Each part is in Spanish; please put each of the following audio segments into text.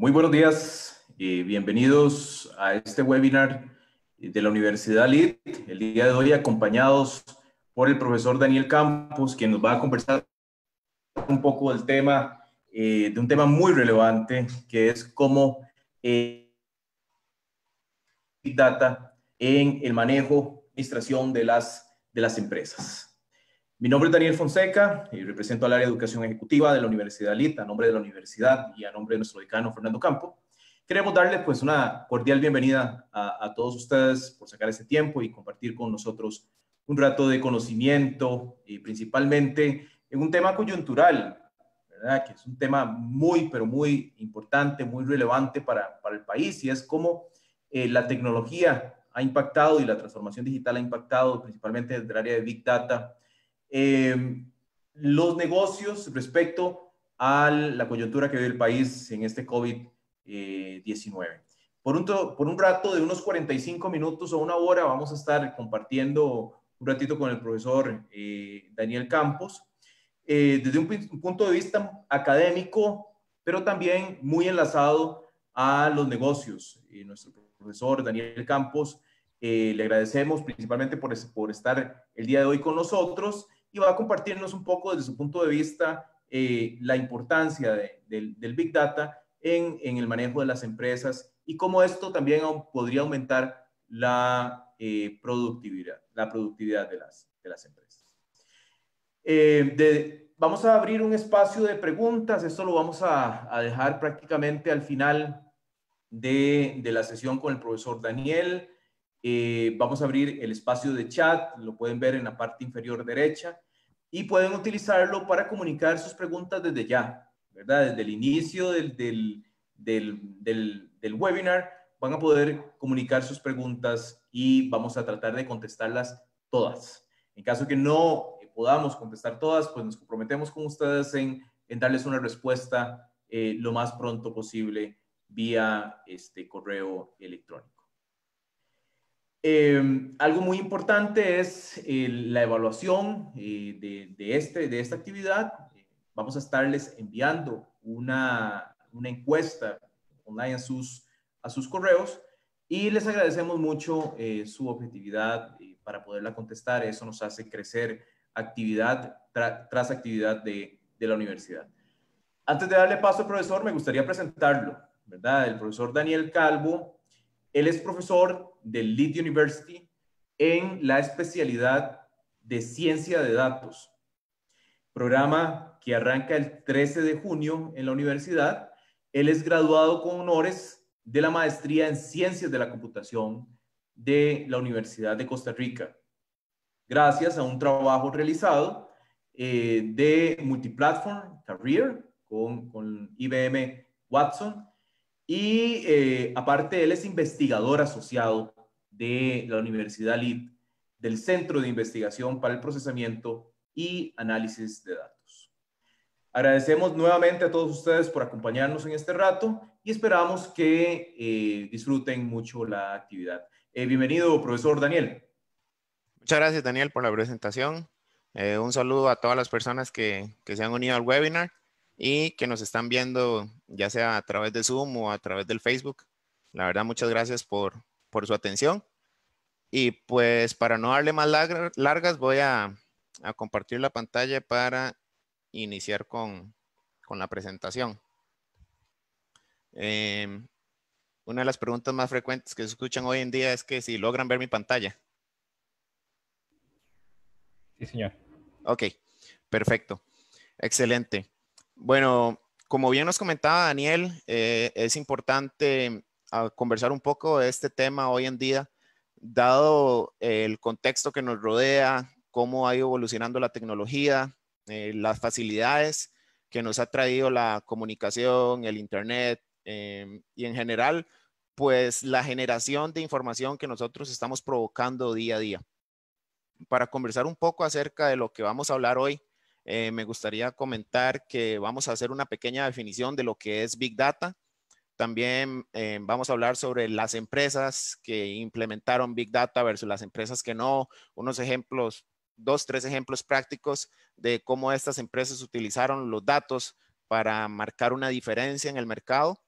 Muy buenos días y bienvenidos a este webinar de la Universidad LID. El día de hoy acompañados por el profesor Daniel Campos, quien nos va a conversar un poco del tema, eh, de un tema muy relevante, que es cómo eh, Big Data en el manejo, administración de las, de las empresas. Mi nombre es Daniel Fonseca y represento al área de educación ejecutiva de la Universidad LIT a nombre de la universidad y a nombre de nuestro decano Fernando Campo. Queremos darle pues una cordial bienvenida a, todos ustedes por sacar ese tiempo y compartir con nosotros un rato de conocimiento y principalmente en un tema coyuntural, ¿verdad? que es un tema muy, pero muy importante, muy relevante para, para el país y es cómo eh, la tecnología ha impactado y la transformación digital ha impactado principalmente desde el área de Big Data Em, los negocios respecto a la coyuntura que vive el país en este COVID-19. Eh, por, un rato de unos 45 minutos o una hora vamos a estar compartiendo un ratito con el profesor eh, Daniel Campos, eh, desde un, punto de vista académico, pero también muy enlazado a los negocios. nuestro profesor Daniel Campos, le agradecemos principalmente por, por, estar el día de hoy con nosotros va a compartirnos un poco desde su punto de vista eh, la importancia del, Big Data en, el manejo de las empresas y cómo esto también podría aumentar la eh, productividad, la productividad de las, empresas. Eh, vamos a abrir un espacio de preguntas, esto lo vamos a, dejar prácticamente al final de, la sesión con el profesor Daniel. vamos a abrir el espacio de chat, lo pueden ver en la parte inferior derecha y pueden utilizarlo para comunicar sus preguntas desde ya, ¿verdad? Desde el inicio del, del, del, del, webinar van a poder comunicar sus preguntas y vamos a tratar de contestarlas todas. En caso que no podamos contestar todas, pues nos comprometemos con ustedes en, en darles una respuesta eh, lo más pronto posible vía este correo electrónico. Em, algo muy importante es eh, la evaluación eh, de, este, de esta actividad. Vamos a estarles enviando una, una encuesta online a sus, a sus correos y les agradecemos mucho eh, su objetividad para poderla contestar. Eso nos hace crecer actividad tras actividad de, de la universidad. Antes de darle paso al profesor, me gustaría presentarlo, ¿verdad? El profesor Daniel Calvo. Él es profesor del Lead University en la especialidad de ciencia de datos. Programa que arranca el 13 de junio en la universidad. Él es graduado con honores de la maestría en ciencias de la computación de la Universidad de Costa Rica, gracias a un trabajo realizado eh, de Multiplatform Career con, con IBM Watson y eh, aparte, él es investigador asociado de la Universidad LID, del Centro de Investigación para el Procesamiento y Análisis de Datos. Agradecemos nuevamente a todos ustedes por acompañarnos en este rato y esperamos que eh, disfruten mucho la actividad. Eh, bienvenido, profesor Daniel. Muchas gracias, Daniel, por la presentación. un saludo a todas las personas que se han unido al webinar y que nos están viendo ya sea a través de Zoom o a través del Facebook. La verdad, muchas gracias por, su atención. Y pues para no darle más largas, voy a, compartir la pantalla para iniciar con, la presentación. Em, una de las preguntas más frecuentes que se escuchan hoy en día es que si logran ver mi pantalla. Sí, señor. Ok, perfecto. Excelente. Bueno, como bien nos comentaba Daniel, eh, es importante ah, conversar un poco de este tema hoy en día, dado el contexto que nos rodea, cómo ha ido evolucionando la tecnología, eh, las facilidades que nos ha traído la comunicación, el Internet em, y en general, pues la generación de información que nosotros estamos provocando día a día. Para conversar un poco acerca de lo que vamos a hablar hoy, eh, me gustaría comentar que vamos a hacer una pequeña definición de lo que es Big Data. También eh, vamos a hablar sobre las empresas que implementaron Big Data versus las empresas que no. Unos ejemplos, dos, tres ejemplos prácticos de cómo estas empresas utilizaron los datos para marcar una diferencia en el mercado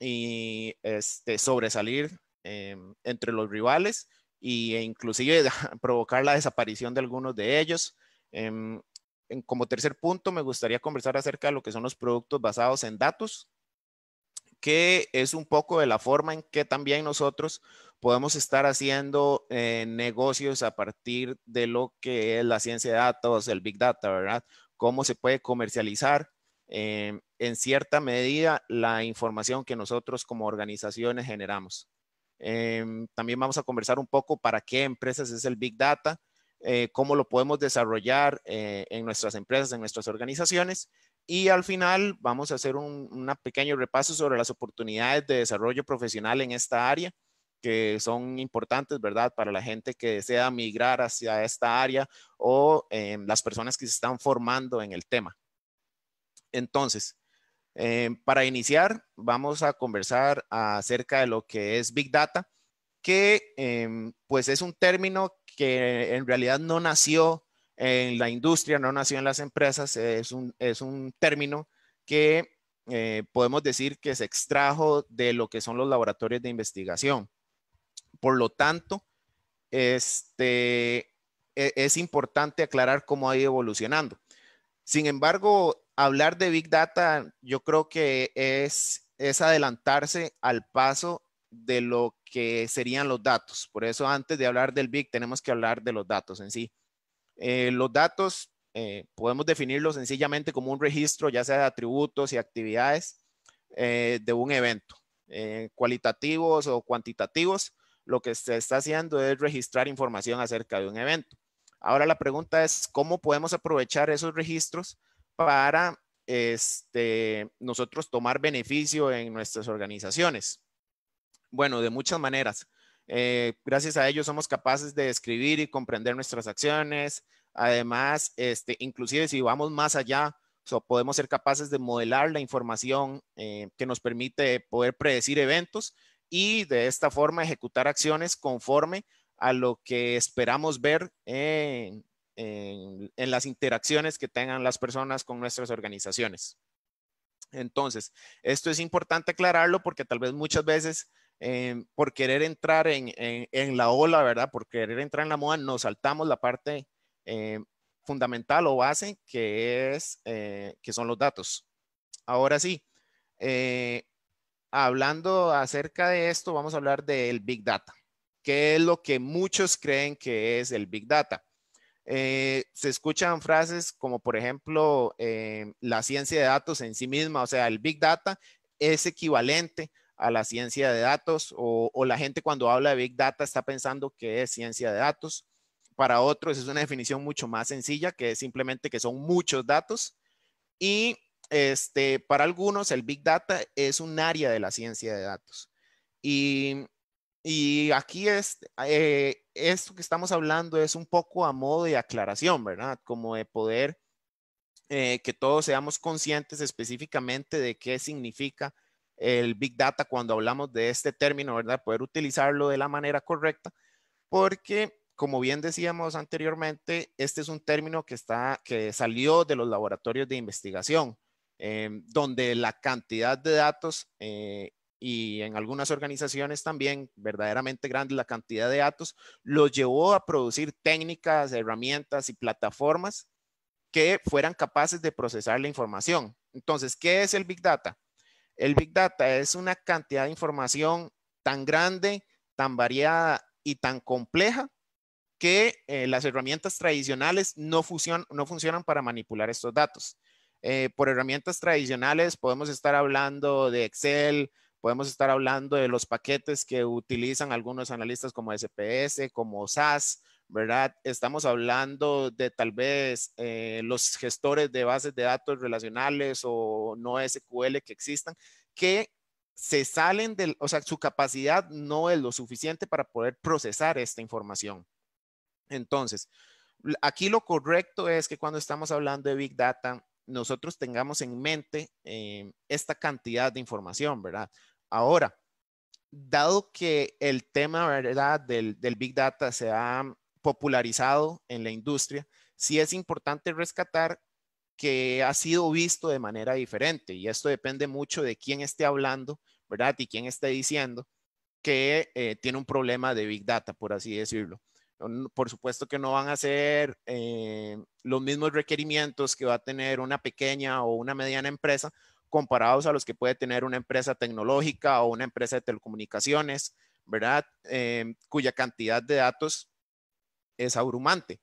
y este, sobresalir eh, entre los rivales e inclusive provocar la desaparición de algunos de ellos. Em, como tercer punto, me gustaría conversar acerca de lo que son los productos basados en datos, que es un poco de la forma en que también nosotros podemos estar haciendo eh, negocios a partir de lo que es la ciencia de datos, el big data, ¿verdad? Cómo se puede comercializar eh, en cierta medida la información que nosotros como organizaciones generamos. Em, también vamos a conversar un poco para qué empresas es el big data eh, cómo lo podemos desarrollar eh, en nuestras empresas, en nuestras organizaciones. Y al final vamos a hacer un, pequeño repaso sobre las oportunidades de desarrollo profesional en esta área que son importantes, ¿verdad? Para la gente que desea migrar hacia esta área o eh, las personas que se están formando en el tema. Entonces, para iniciar, vamos a conversar acerca de lo que es Big Data que em, pues es un término que en realidad no nació en la industria, no nació en las empresas, es un, es un término que eh, podemos decir que se extrajo de lo que son los laboratorios de investigación. Por lo tanto, este, e, es, importante aclarar cómo ha ido evolucionando. Sin embargo, hablar de Big Data yo creo que es, es adelantarse al paso de lo que serían los datos. Por eso antes de hablar del BIC tenemos que hablar de los datos en sí. Eh, los datos eh, podemos definirlos sencillamente como un registro, ya sea de atributos y actividades eh, de un evento, cualitativos o cuantitativos. Lo que se está haciendo es registrar información acerca de un evento. Ahora la pregunta es cómo podemos aprovechar esos registros para este, nosotros tomar beneficio en nuestras organizaciones. Bueno, de muchas maneras. Eh, gracias a ello somos capaces de escribir y comprender nuestras acciones. Además, este, inclusive si vamos más allá, podemos ser capaces de modelar la información eh, que nos permite poder predecir eventos y de esta forma ejecutar acciones conforme a lo que esperamos ver en las interacciones que tengan las personas con nuestras organizaciones. Entonces, esto es importante aclararlo porque tal vez muchas veces Em, por querer entrar en, la ola, ¿verdad? Por querer entrar en la moda, nos saltamos la parte eh, fundamental o base que, es, eh, que son los datos. Ahora sí, eh, hablando acerca de esto, vamos a hablar del Big Data. ¿Qué es lo que muchos creen que es el Big Data? se escuchan frases como, por ejemplo, la ciencia de datos en sí misma, o sea, el Big Data es equivalente a la ciencia de datos o, la gente cuando habla de Big Data está pensando que es ciencia de datos. Para otros es una definición mucho más sencilla que es simplemente que son muchos datos y este, para algunos el Big Data es un área de la ciencia de datos. Y, y aquí es, eh, esto que estamos hablando es un poco a modo de aclaración, ¿verdad? Como de poder eh, que todos seamos conscientes específicamente de qué significa el Big Data cuando hablamos de este término, ¿verdad? Poder utilizarlo de la manera correcta, porque como bien decíamos anteriormente, este es un término que, está, que salió de los laboratorios de investigación, em, donde la cantidad de datos eh, y en algunas organizaciones también verdaderamente grande la cantidad de datos, los llevó a producir técnicas, herramientas y plataformas que fueran capaces de procesar la información. Entonces, ¿qué es el Big Data? El Big Data es una cantidad de información tan grande, tan variada y tan compleja que eh, las herramientas tradicionales no, funcionan para manipular estos datos. Eh, por herramientas tradicionales podemos estar hablando de Excel, podemos estar hablando de los paquetes que utilizan algunos analistas como SPS, como SAS, ¿verdad? Estamos hablando de tal vez eh, los gestores de bases de datos relacionales o no SQL que existan, que se salen del, o sea, su capacidad no es lo suficiente para poder procesar esta información. Entonces, aquí lo correcto es que cuando estamos hablando de Big Data, nosotros tengamos en mente eh, esta cantidad de información, ¿verdad? Ahora, dado que el tema, ¿verdad? Del, del Big Data se ha popularizado en la industria, sí es importante rescatar que ha sido visto de manera diferente y esto depende mucho de quién esté hablando, ¿verdad? Y quién esté diciendo que eh, tiene un problema de Big Data, por así decirlo. Por supuesto que no van a ser eh, los mismos requerimientos que va a tener una pequeña o una mediana empresa comparados a los que puede tener una empresa tecnológica o una empresa de telecomunicaciones, ¿verdad? Eh, cuya cantidad de datos es abrumante.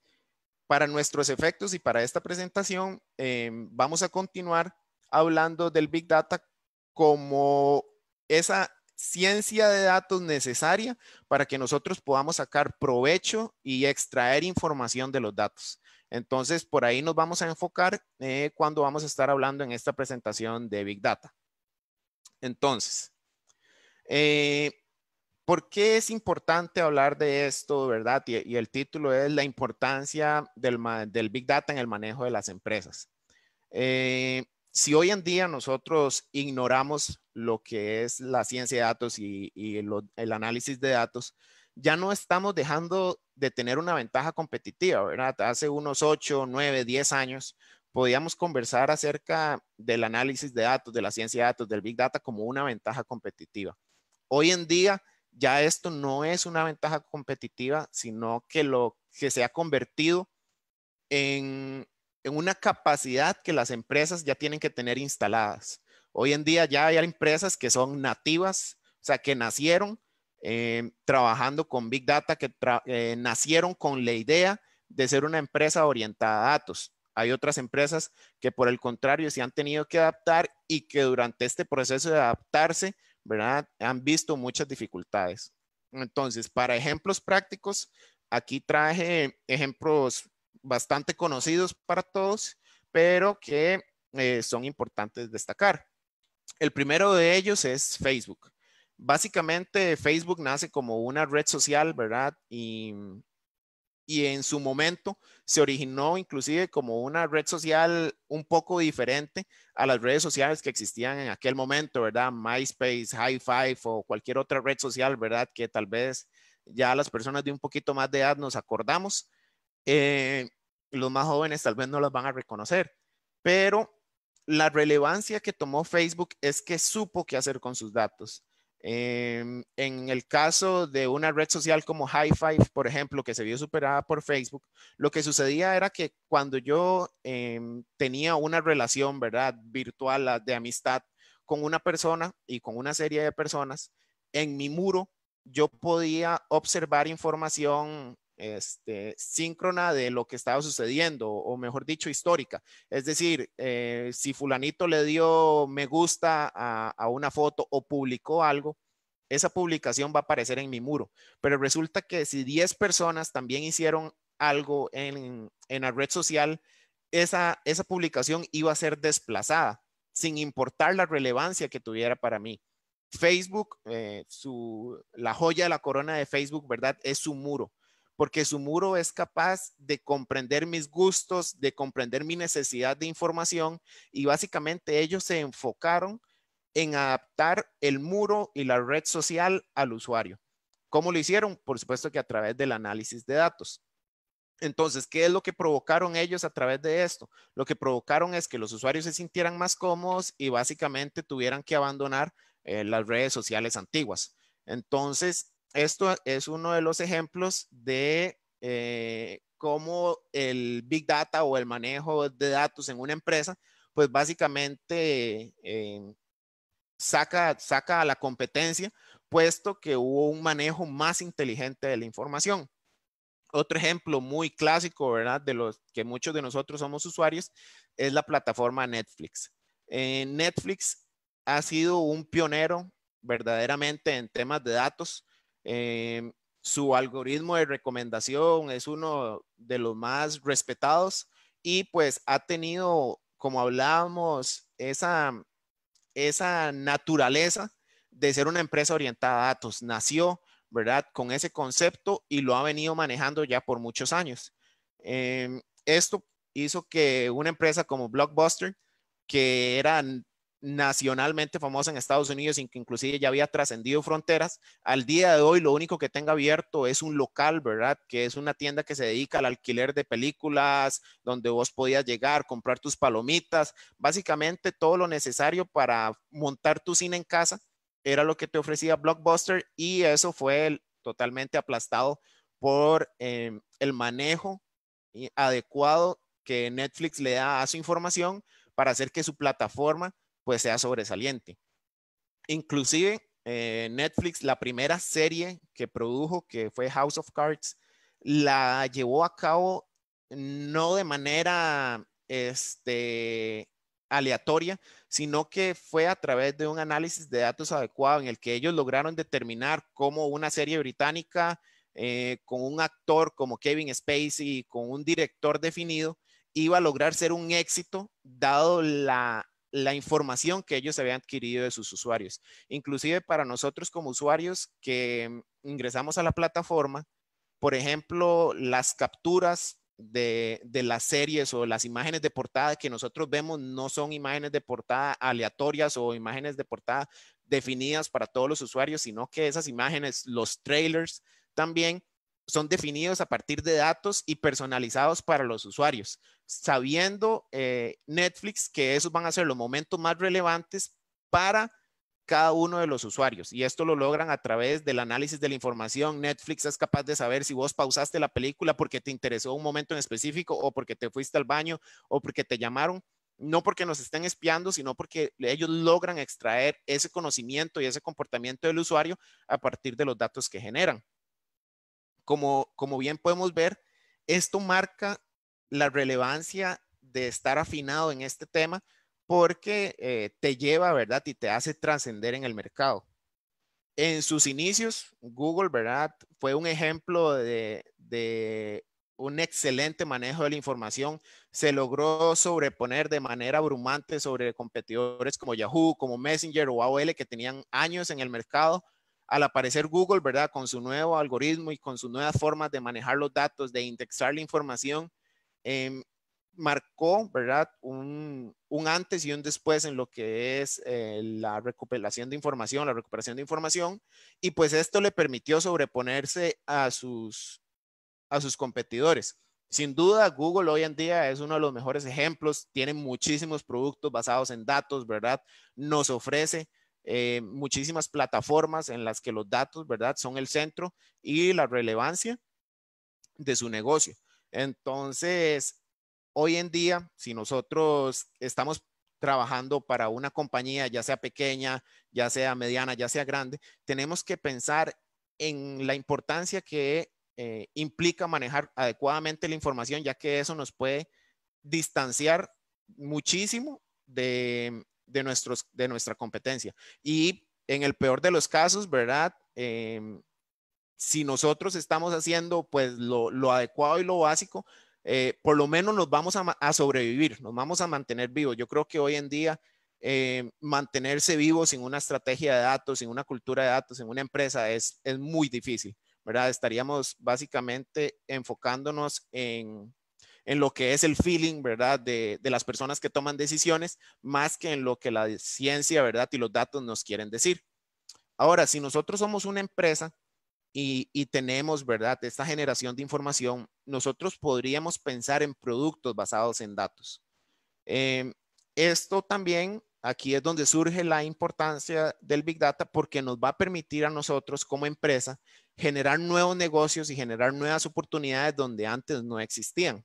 Para nuestros efectos y para esta presentación, em, vamos a continuar hablando del Big Data como esa ciencia de datos necesaria para que nosotros podamos sacar provecho y extraer información de los datos. Entonces, por ahí nos vamos a enfocar eh, cuando vamos a estar hablando en esta presentación de Big Data. Entonces, eh, ¿Por qué es importante hablar de esto, verdad? Y, el título es La importancia del, Big Data en el manejo de las empresas. Eh, si hoy en día nosotros ignoramos lo que es la ciencia de datos y, el análisis de datos, ya no estamos dejando de tener una ventaja competitiva, ¿verdad? Hace unos 8, 9, 10 años podíamos conversar acerca del análisis de datos, de la ciencia de datos, del Big Data como una ventaja competitiva. Hoy en día ya esto no es una ventaja competitiva, sino que lo que se ha convertido en, una capacidad que las empresas ya tienen que tener instaladas. Hoy en día ya hay empresas que son nativas, o sea, que nacieron eh, trabajando con Big Data, que eh, nacieron con la idea de ser una empresa orientada a datos. Hay otras empresas que por el contrario se han tenido que adaptar y que durante este proceso de adaptarse ¿verdad? Han visto muchas dificultades. Entonces, para ejemplos prácticos, aquí traje ejemplos bastante conocidos para todos, pero que eh, son importantes destacar. El primero de ellos es Facebook. Básicamente, Facebook nace como una red social, ¿verdad? Y y en su momento se originó inclusive como una red social un poco diferente a las redes sociales que existían en aquel momento, ¿verdad? MySpace, hi Five o cualquier otra red social, ¿verdad? Que tal vez ya las personas de un poquito más de edad nos acordamos. Eh, los más jóvenes tal vez no las van a reconocer, pero la relevancia que tomó Facebook es que supo qué hacer con sus datos. Em, en el caso de una red social como High Five, por ejemplo, que se vio superada por Facebook, lo que sucedía era que cuando yo em, tenía una relación, ¿verdad? Virtual, de amistad con una persona y con una serie de personas, en mi muro yo podía observar información este, síncrona de lo que estaba sucediendo, o mejor dicho, histórica. Es decir, eh, si fulanito le dio me gusta a, una foto o publicó algo, esa publicación va a aparecer en mi muro. Pero resulta que si 10 personas también hicieron algo en, la red social, esa, esa publicación iba a ser desplazada, sin importar la relevancia que tuviera para mí. Facebook, eh, su, la joya de la corona de Facebook, ¿verdad? Es su muro porque su muro es capaz de comprender mis gustos, de comprender mi necesidad de información y básicamente ellos se enfocaron en adaptar el muro y la red social al usuario. ¿Cómo lo hicieron? Por supuesto que a través del análisis de datos. Entonces, ¿qué es lo que provocaron ellos a través de esto? Lo que provocaron es que los usuarios se sintieran más cómodos y básicamente tuvieran que abandonar eh, las redes sociales antiguas. Entonces, esto es uno de los ejemplos de eh, cómo el Big Data o el manejo de datos en una empresa, pues básicamente eh, saca, a la competencia, puesto que hubo un manejo más inteligente de la información. Otro ejemplo muy clásico, ¿verdad? De los que muchos de nosotros somos usuarios, es la plataforma Netflix. Eh, Netflix ha sido un pionero verdaderamente en temas de datos Em, su algoritmo de recomendación es uno de los más respetados y pues ha tenido, como hablábamos, esa, esa naturaleza de ser una empresa orientada a datos. Nació, ¿verdad? Con ese concepto y lo ha venido manejando ya por muchos años. Em, esto hizo que una empresa como Blockbuster, que era nacionalmente famosa en Estados Unidos y que inclusive ya había trascendido fronteras, al día de hoy lo único que tenga abierto es un local, ¿verdad? Que es una tienda que se dedica al alquiler de películas, donde vos podías llegar, comprar tus palomitas, básicamente todo lo necesario para montar tu cine en casa, era lo que te ofrecía Blockbuster y eso fue totalmente aplastado por em, el manejo eh, adecuado que Netflix le da a su información para hacer que su plataforma pues, sea sobresaliente. Inclusive eh, Netflix, la primera serie que produjo, que fue House of Cards, la llevó a cabo no de manera este, aleatoria, sino que fue a través de un análisis de datos adecuado en el que ellos lograron determinar cómo una serie británica eh, con un actor como Kevin Spacey y con un director definido iba a lograr ser un éxito dado la la información que ellos habían adquirido de sus usuarios. Inclusive para nosotros como usuarios que mm, ingresamos a la plataforma, por ejemplo, las capturas de, las series o las imágenes de portada que nosotros vemos no son imágenes de portada aleatorias o imágenes de portada definidas para todos los usuarios, sino que esas imágenes, los trailers también son definidos a partir de datos y personalizados para los usuarios, sabiendo eh, Netflix que esos van a ser los momentos más relevantes para cada uno de los usuarios. Y esto lo logran a través del análisis de la información. Netflix es capaz de saber si vos pausaste la película porque te interesó un momento en específico o porque te fuiste al baño o porque te llamaron. No porque nos estén espiando, sino porque ellos logran extraer ese conocimiento y ese comportamiento del usuario a partir de los datos que generan como, bien podemos ver, esto marca la relevancia de estar afinado en este tema porque eh, te lleva, ¿verdad? Y te hace trascender en el mercado. En sus inicios, Google, ¿verdad? Fue un ejemplo de, de un excelente manejo de la información. Se logró sobreponer de manera abrumante sobre competidores como Yahoo, como Messenger o AOL que tenían años en el mercado al aparecer Google, ¿verdad? Con su nuevo algoritmo y con su nueva forma de manejar los datos, de indexar la información, em, marcó, ¿verdad? Un, antes y un después en lo que es eh, la recuperación de información, la recuperación de información, y pues esto le permitió sobreponerse a sus, a sus competidores. Sin duda, Google hoy en día es uno de los mejores ejemplos, tiene muchísimos productos basados en datos, ¿verdad? Nos ofrece eh, muchísimas plataformas en las que los datos, ¿verdad? Son el centro y la relevancia de su negocio. Entonces, hoy en día, si nosotros estamos trabajando para una compañía, ya sea pequeña, ya sea mediana, ya sea grande, tenemos que pensar en la importancia que eh, implica manejar adecuadamente la información, ya que eso nos puede distanciar muchísimo de de, nuestros, de nuestra competencia. Y en el peor de los casos, ¿verdad? Em, si nosotros estamos haciendo pues lo, lo adecuado y lo básico, eh, por lo menos nos vamos a, sobrevivir, nos vamos a mantener vivos. Yo creo que hoy en día eh, mantenerse vivo sin una estrategia de datos, sin una cultura de datos, en una empresa es, es muy difícil, ¿verdad? Estaríamos básicamente enfocándonos en, en lo que es el feeling, ¿verdad? De, las personas que toman decisiones, más que en lo que la ciencia, ¿verdad? Y los datos nos quieren decir. Ahora, si nosotros somos una empresa y, tenemos, ¿verdad? Esta generación de información, nosotros podríamos pensar en productos basados en datos. Em, esto también, aquí es donde surge la importancia del Big Data porque nos va a permitir a nosotros como empresa generar nuevos negocios y generar nuevas oportunidades donde antes no existían.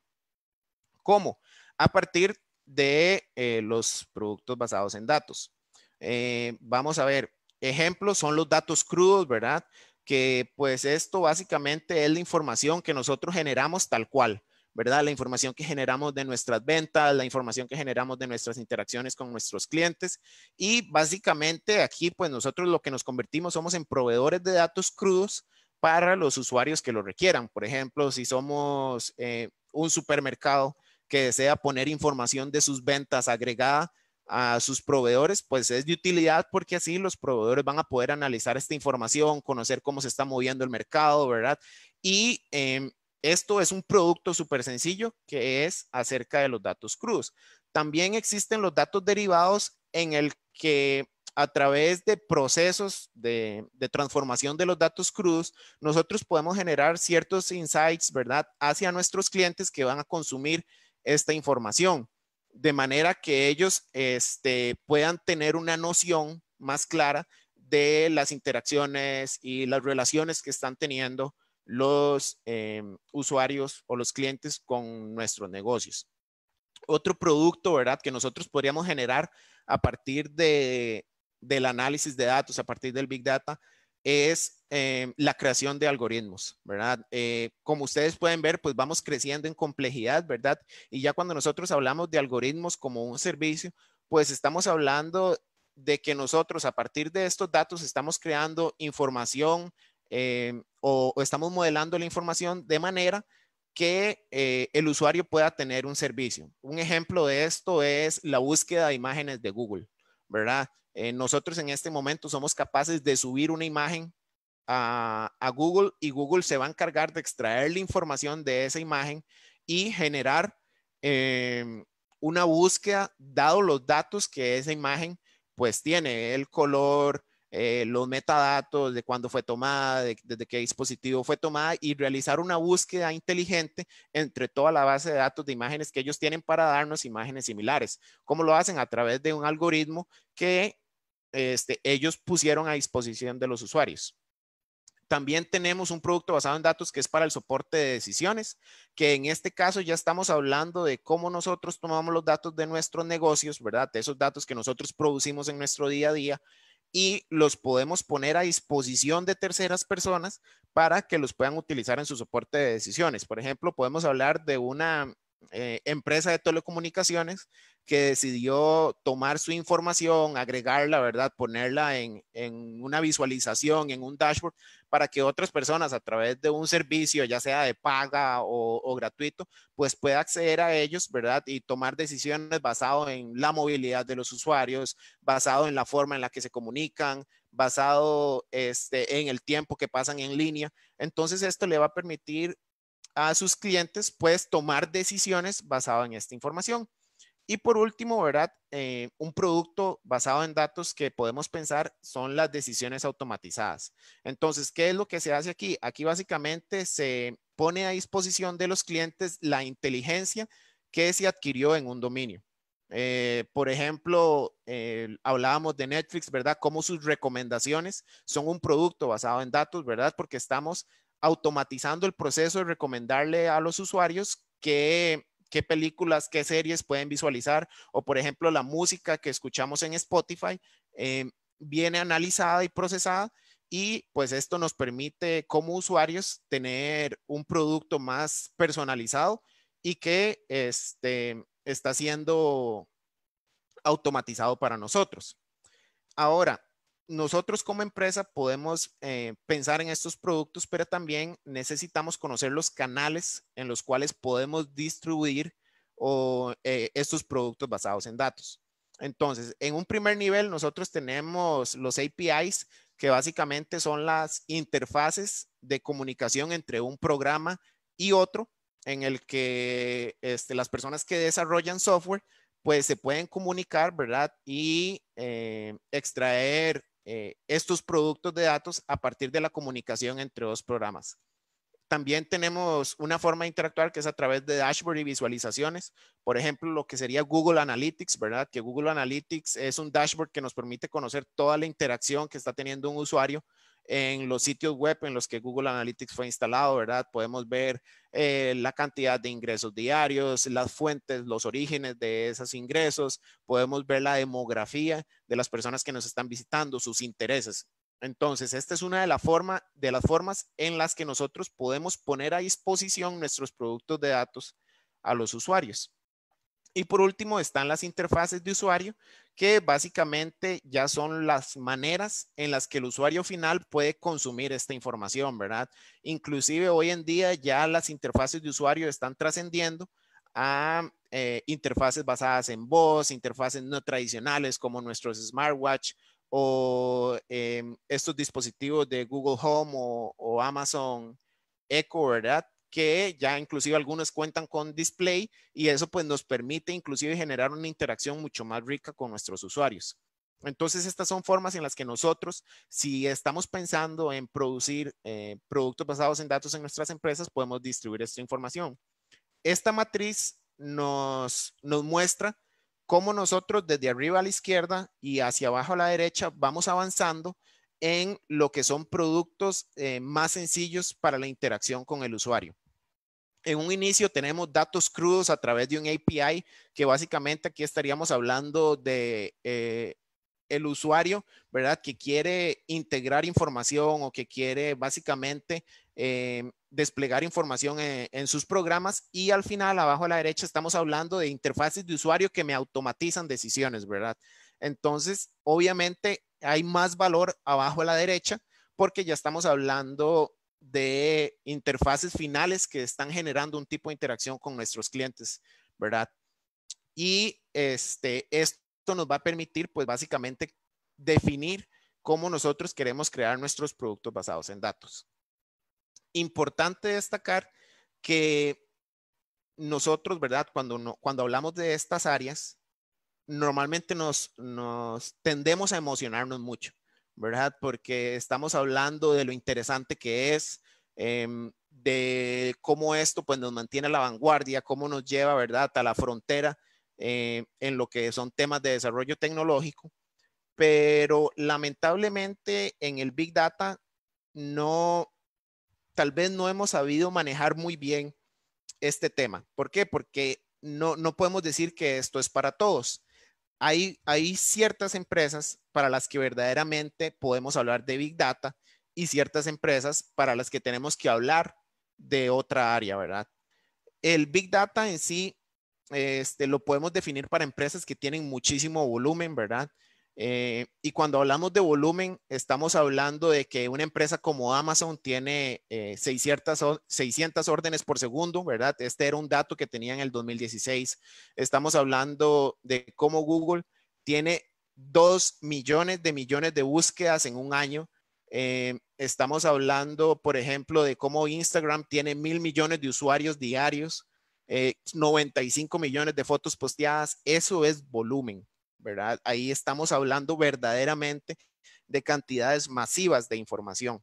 ¿Cómo? A partir de eh, los productos basados en datos. Eh, vamos a ver, ejemplos son los datos crudos, ¿verdad? Que pues esto básicamente es la información que nosotros generamos tal cual. ¿verdad? La información que generamos de nuestras ventas, la información que generamos de nuestras interacciones con nuestros clientes. Y básicamente aquí, pues nosotros lo que nos convertimos somos en proveedores de datos crudos para los usuarios que lo requieran. Por ejemplo, si somos eh, un supermercado, que desea poner información de sus ventas agregada a sus proveedores, pues es de utilidad porque así los proveedores van a poder analizar esta información, conocer cómo se está moviendo el mercado, ¿verdad? Y em, esto es un producto súper sencillo que es acerca de los datos cruz, También existen los datos derivados en el que a través de procesos de, de, transformación de los datos crudos, nosotros podemos generar ciertos insights, ¿verdad? Hacia nuestros clientes que van a consumir esta información, de manera que ellos este, puedan tener una noción más clara de las interacciones y las relaciones que están teniendo los eh, usuarios o los clientes con nuestros negocios. Otro producto, ¿verdad? Que nosotros podríamos generar a partir de, del análisis de datos, a partir del Big Data, es eh, la creación de algoritmos, ¿verdad? Eh, como ustedes pueden ver, pues vamos creciendo en complejidad, ¿verdad? Y ya cuando nosotros hablamos de algoritmos como un servicio, pues estamos hablando de que nosotros a partir de estos datos estamos creando información eh, o, estamos modelando la información de manera que el usuario pueda tener un servicio. Un ejemplo de esto es la búsqueda de imágenes de Google, ¿verdad? nosotros en este momento somos capaces de subir una imagen a, Google y Google se va a encargar de extraer la información de esa imagen y generar em, una búsqueda dado los datos que esa imagen pues tiene, el color, eh, los metadatos de cuándo fue tomada, de, desde qué dispositivo fue tomada y realizar una búsqueda inteligente entre toda la base de datos de imágenes que ellos tienen para darnos imágenes similares. como lo hacen? A través de un algoritmo que este, ellos pusieron a disposición de los usuarios. También tenemos un producto basado en datos que es para el soporte de decisiones, que en este caso ya estamos hablando de cómo nosotros tomamos los datos de nuestros negocios, ¿verdad? De esos datos que nosotros producimos en nuestro día a día y los podemos poner a disposición de terceras personas para que los puedan utilizar en su soporte de decisiones. Por ejemplo, podemos hablar de una eh, empresa de telecomunicaciones que decidió tomar su información, agregarla, ¿verdad? Ponerla en, una visualización, en un dashboard, para que otras personas a través de un servicio, ya sea de paga o, o gratuito, pues pueda acceder a ellos, ¿verdad? Y tomar decisiones basado en la movilidad de los usuarios, basado en la forma en la que se comunican, basado este, en el tiempo que pasan en línea. Entonces, esto le va a permitir a sus clientes, puedes tomar decisiones basado en esta información. Y por último, ¿verdad? Eh, un producto basado en datos que podemos pensar son las decisiones automatizadas. Entonces, ¿qué es lo que se hace aquí? Aquí básicamente se pone a disposición de los clientes la inteligencia que se adquirió en un dominio. Eh, por ejemplo, eh, hablábamos de Netflix, ¿verdad? Cómo sus recomendaciones son un producto basado en datos, ¿verdad? Porque estamos automatizando el proceso de recomendarle a los usuarios qué, qué películas, qué series pueden visualizar o, por ejemplo, la música que escuchamos en Spotify eh, viene analizada y procesada y pues esto nos permite como usuarios tener un producto más personalizado y que este, está siendo automatizado para nosotros. Ahora, nosotros como empresa podemos eh, pensar en estos productos, pero también necesitamos conocer los canales en los cuales podemos distribuir o, eh, estos productos basados en datos. Entonces, en un primer nivel, nosotros tenemos los APIs, que básicamente son las interfaces de comunicación entre un programa y otro, en el que este, las personas que desarrollan software pues se pueden comunicar, ¿verdad? Y eh, extraer eh, estos productos de datos a partir de la comunicación entre dos programas. También tenemos una forma de interactuar que es a través de dashboard y visualizaciones. Por ejemplo, lo que sería Google Analytics, ¿verdad? Que Google Analytics es un dashboard que nos permite conocer toda la interacción que está teniendo un usuario en los sitios web en los que Google Analytics fue instalado, ¿verdad? Podemos ver eh, la cantidad de ingresos diarios, las fuentes, los orígenes de esos ingresos, podemos ver la demografía de las personas que nos están visitando, sus intereses. Entonces, esta es una de, de las formas en las que nosotros podemos poner a disposición nuestros productos de datos a los usuarios. Y por último están las interfaces de usuario, que básicamente ya son las maneras en las que el usuario final puede consumir esta información, ¿verdad? Inclusive hoy en día ya las interfaces de usuario están trascendiendo a eh, interfaces basadas en voz, interfaces no tradicionales como nuestros smartwatch o eh, estos dispositivos de Google Home o, o Amazon Echo, ¿verdad? que ya inclusive algunos cuentan con display y eso pues nos permite inclusive generar una interacción mucho más rica con nuestros usuarios. Entonces, estas son formas en las que nosotros, si estamos pensando en producir eh, productos basados en datos en nuestras empresas, podemos distribuir esta información. Esta matriz nos, nos muestra cómo nosotros desde arriba a la izquierda y hacia abajo a la derecha vamos avanzando en lo que son productos eh, más sencillos para la interacción con el usuario. En un inicio tenemos datos crudos a través de un API, que básicamente aquí estaríamos hablando de eh, el usuario, ¿verdad? Que quiere integrar información o que quiere básicamente eh, desplegar información en, en, sus programas y al final abajo a la derecha estamos hablando de interfaces de usuario que me automatizan decisiones, ¿verdad? Entonces, obviamente hay más valor abajo a la derecha porque ya estamos hablando de interfaces finales que están generando un tipo de interacción con nuestros clientes, ¿verdad? Y este, esto nos va a permitir, pues básicamente, definir cómo nosotros queremos crear nuestros productos basados en datos. Importante destacar que nosotros, ¿verdad? Cuando, cuando hablamos de estas áreas, normalmente nos, nos tendemos a emocionarnos mucho. ¿verdad? Porque estamos hablando de lo interesante que es, em, de cómo esto pues, nos mantiene a la vanguardia, cómo nos lleva, ¿verdad?, a la frontera eh, en lo que son temas de desarrollo tecnológico. Pero lamentablemente en el Big Data no, tal vez no hemos sabido manejar muy bien este tema. ¿Por qué? Porque no, no podemos decir que esto es para todos. Hay, hay ciertas empresas para las que verdaderamente podemos hablar de Big Data y ciertas empresas para las que tenemos que hablar de otra área, ¿verdad? El Big Data en sí este, lo podemos definir para empresas que tienen muchísimo volumen, ¿verdad? Eh, y cuando hablamos de volumen, estamos hablando de que una empresa como Amazon tiene eh, 600, órdenes por segundo, ¿verdad? Este era un dato que tenía en el 2016. Estamos hablando de cómo Google tiene Dos millones de millones de búsquedas en un año. Eh, estamos hablando, por ejemplo, de cómo Instagram tiene mil millones de usuarios diarios, 95 eh, millones de fotos posteadas. Eso es volumen, ¿verdad? Ahí estamos hablando verdaderamente de cantidades masivas de información.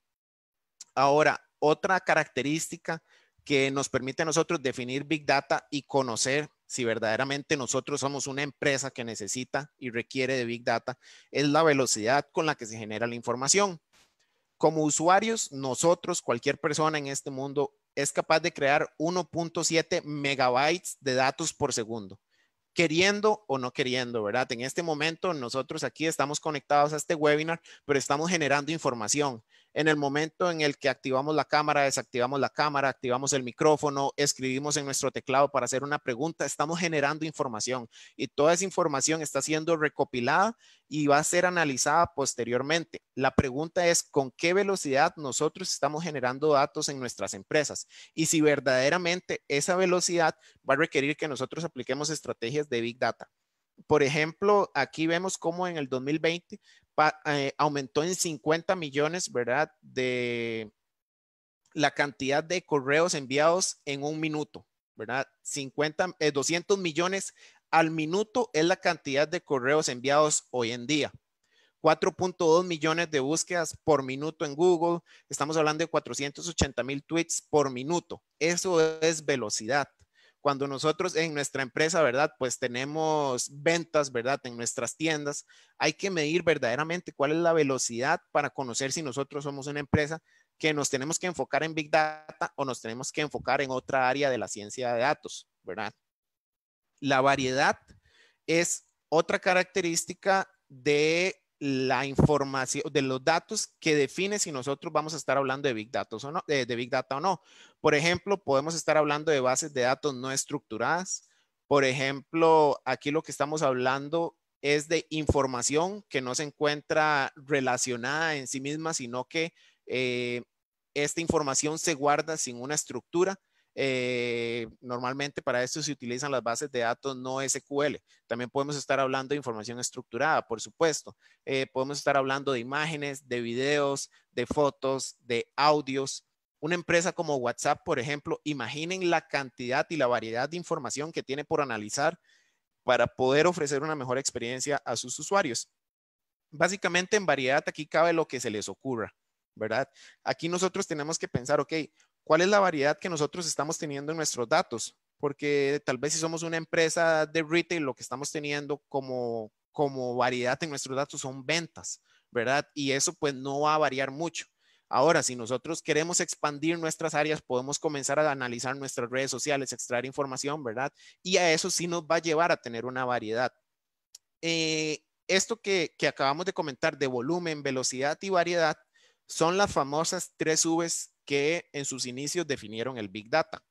Ahora, otra característica que nos permite a nosotros definir Big Data y conocer si verdaderamente nosotros somos una empresa que necesita y requiere de Big Data, es la velocidad con la que se genera la información. Como usuarios, nosotros, cualquier persona en este mundo, es capaz de crear 1.7 megabytes de datos por segundo, queriendo o no queriendo, ¿verdad? En este momento nosotros aquí estamos conectados a este webinar, pero estamos generando información en el momento en el que activamos la cámara, desactivamos la cámara, activamos el micrófono, escribimos en nuestro teclado para hacer una pregunta, estamos generando información y toda esa información está siendo recopilada y va a ser analizada posteriormente. La pregunta es con qué velocidad nosotros estamos generando datos en nuestras empresas y si verdaderamente esa velocidad va a requerir que nosotros apliquemos estrategias de Big Data por ejemplo, aquí vemos cómo en el 2020 eh, aumentó en 50 millones, ¿verdad? De la cantidad de correos enviados en un minuto, ¿verdad? 50, 200 eh, millones al minuto es la cantidad de correos enviados hoy en día. 4.2 millones de búsquedas por minuto en Google. Estamos hablando de 480 mil tweets por minuto. Eso es velocidad cuando nosotros en nuestra empresa, ¿verdad? Pues tenemos ventas, ¿verdad? En nuestras tiendas, hay que medir verdaderamente cuál es la velocidad para conocer si nosotros somos una empresa que nos tenemos que enfocar en Big Data o nos tenemos que enfocar en otra área de la ciencia de datos, ¿verdad? La variedad es otra característica de la información, de los datos que define si nosotros vamos a estar hablando de Big Data o no. Eh, de, Big Data o no. Por ejemplo, podemos estar hablando de bases de datos no estructuradas. Por ejemplo, aquí lo que estamos hablando es de información que no se encuentra relacionada en sí misma, sino que eh, esta información se guarda sin una estructura. Eh, normalmente para esto se utilizan las bases de datos no SQL. También podemos estar hablando de información estructurada, por supuesto. Eh, podemos estar hablando de imágenes, de videos, de fotos, de audios. Una empresa como WhatsApp, por ejemplo, imaginen la cantidad y la variedad de información que tiene por analizar para poder ofrecer una mejor experiencia a sus usuarios. Básicamente en variedad aquí cabe lo que se les ocurra, ¿verdad? Aquí nosotros tenemos que pensar, ok, cuál es la variedad que nosotros estamos teniendo en nuestros datos, porque tal vez si somos una empresa de retail, lo que estamos teniendo como, como variedad en nuestros datos son ventas, ¿verdad? Y eso pues no va a variar mucho. Ahora, si nosotros queremos expandir nuestras áreas, podemos comenzar a analizar nuestras redes sociales, extraer información, ¿verdad? Y a eso sí nos va a llevar a tener una variedad. Eh, esto que, que acabamos de comentar de volumen, velocidad y variedad son las famosas tres Vs que en sus inicios definieron el Big Data.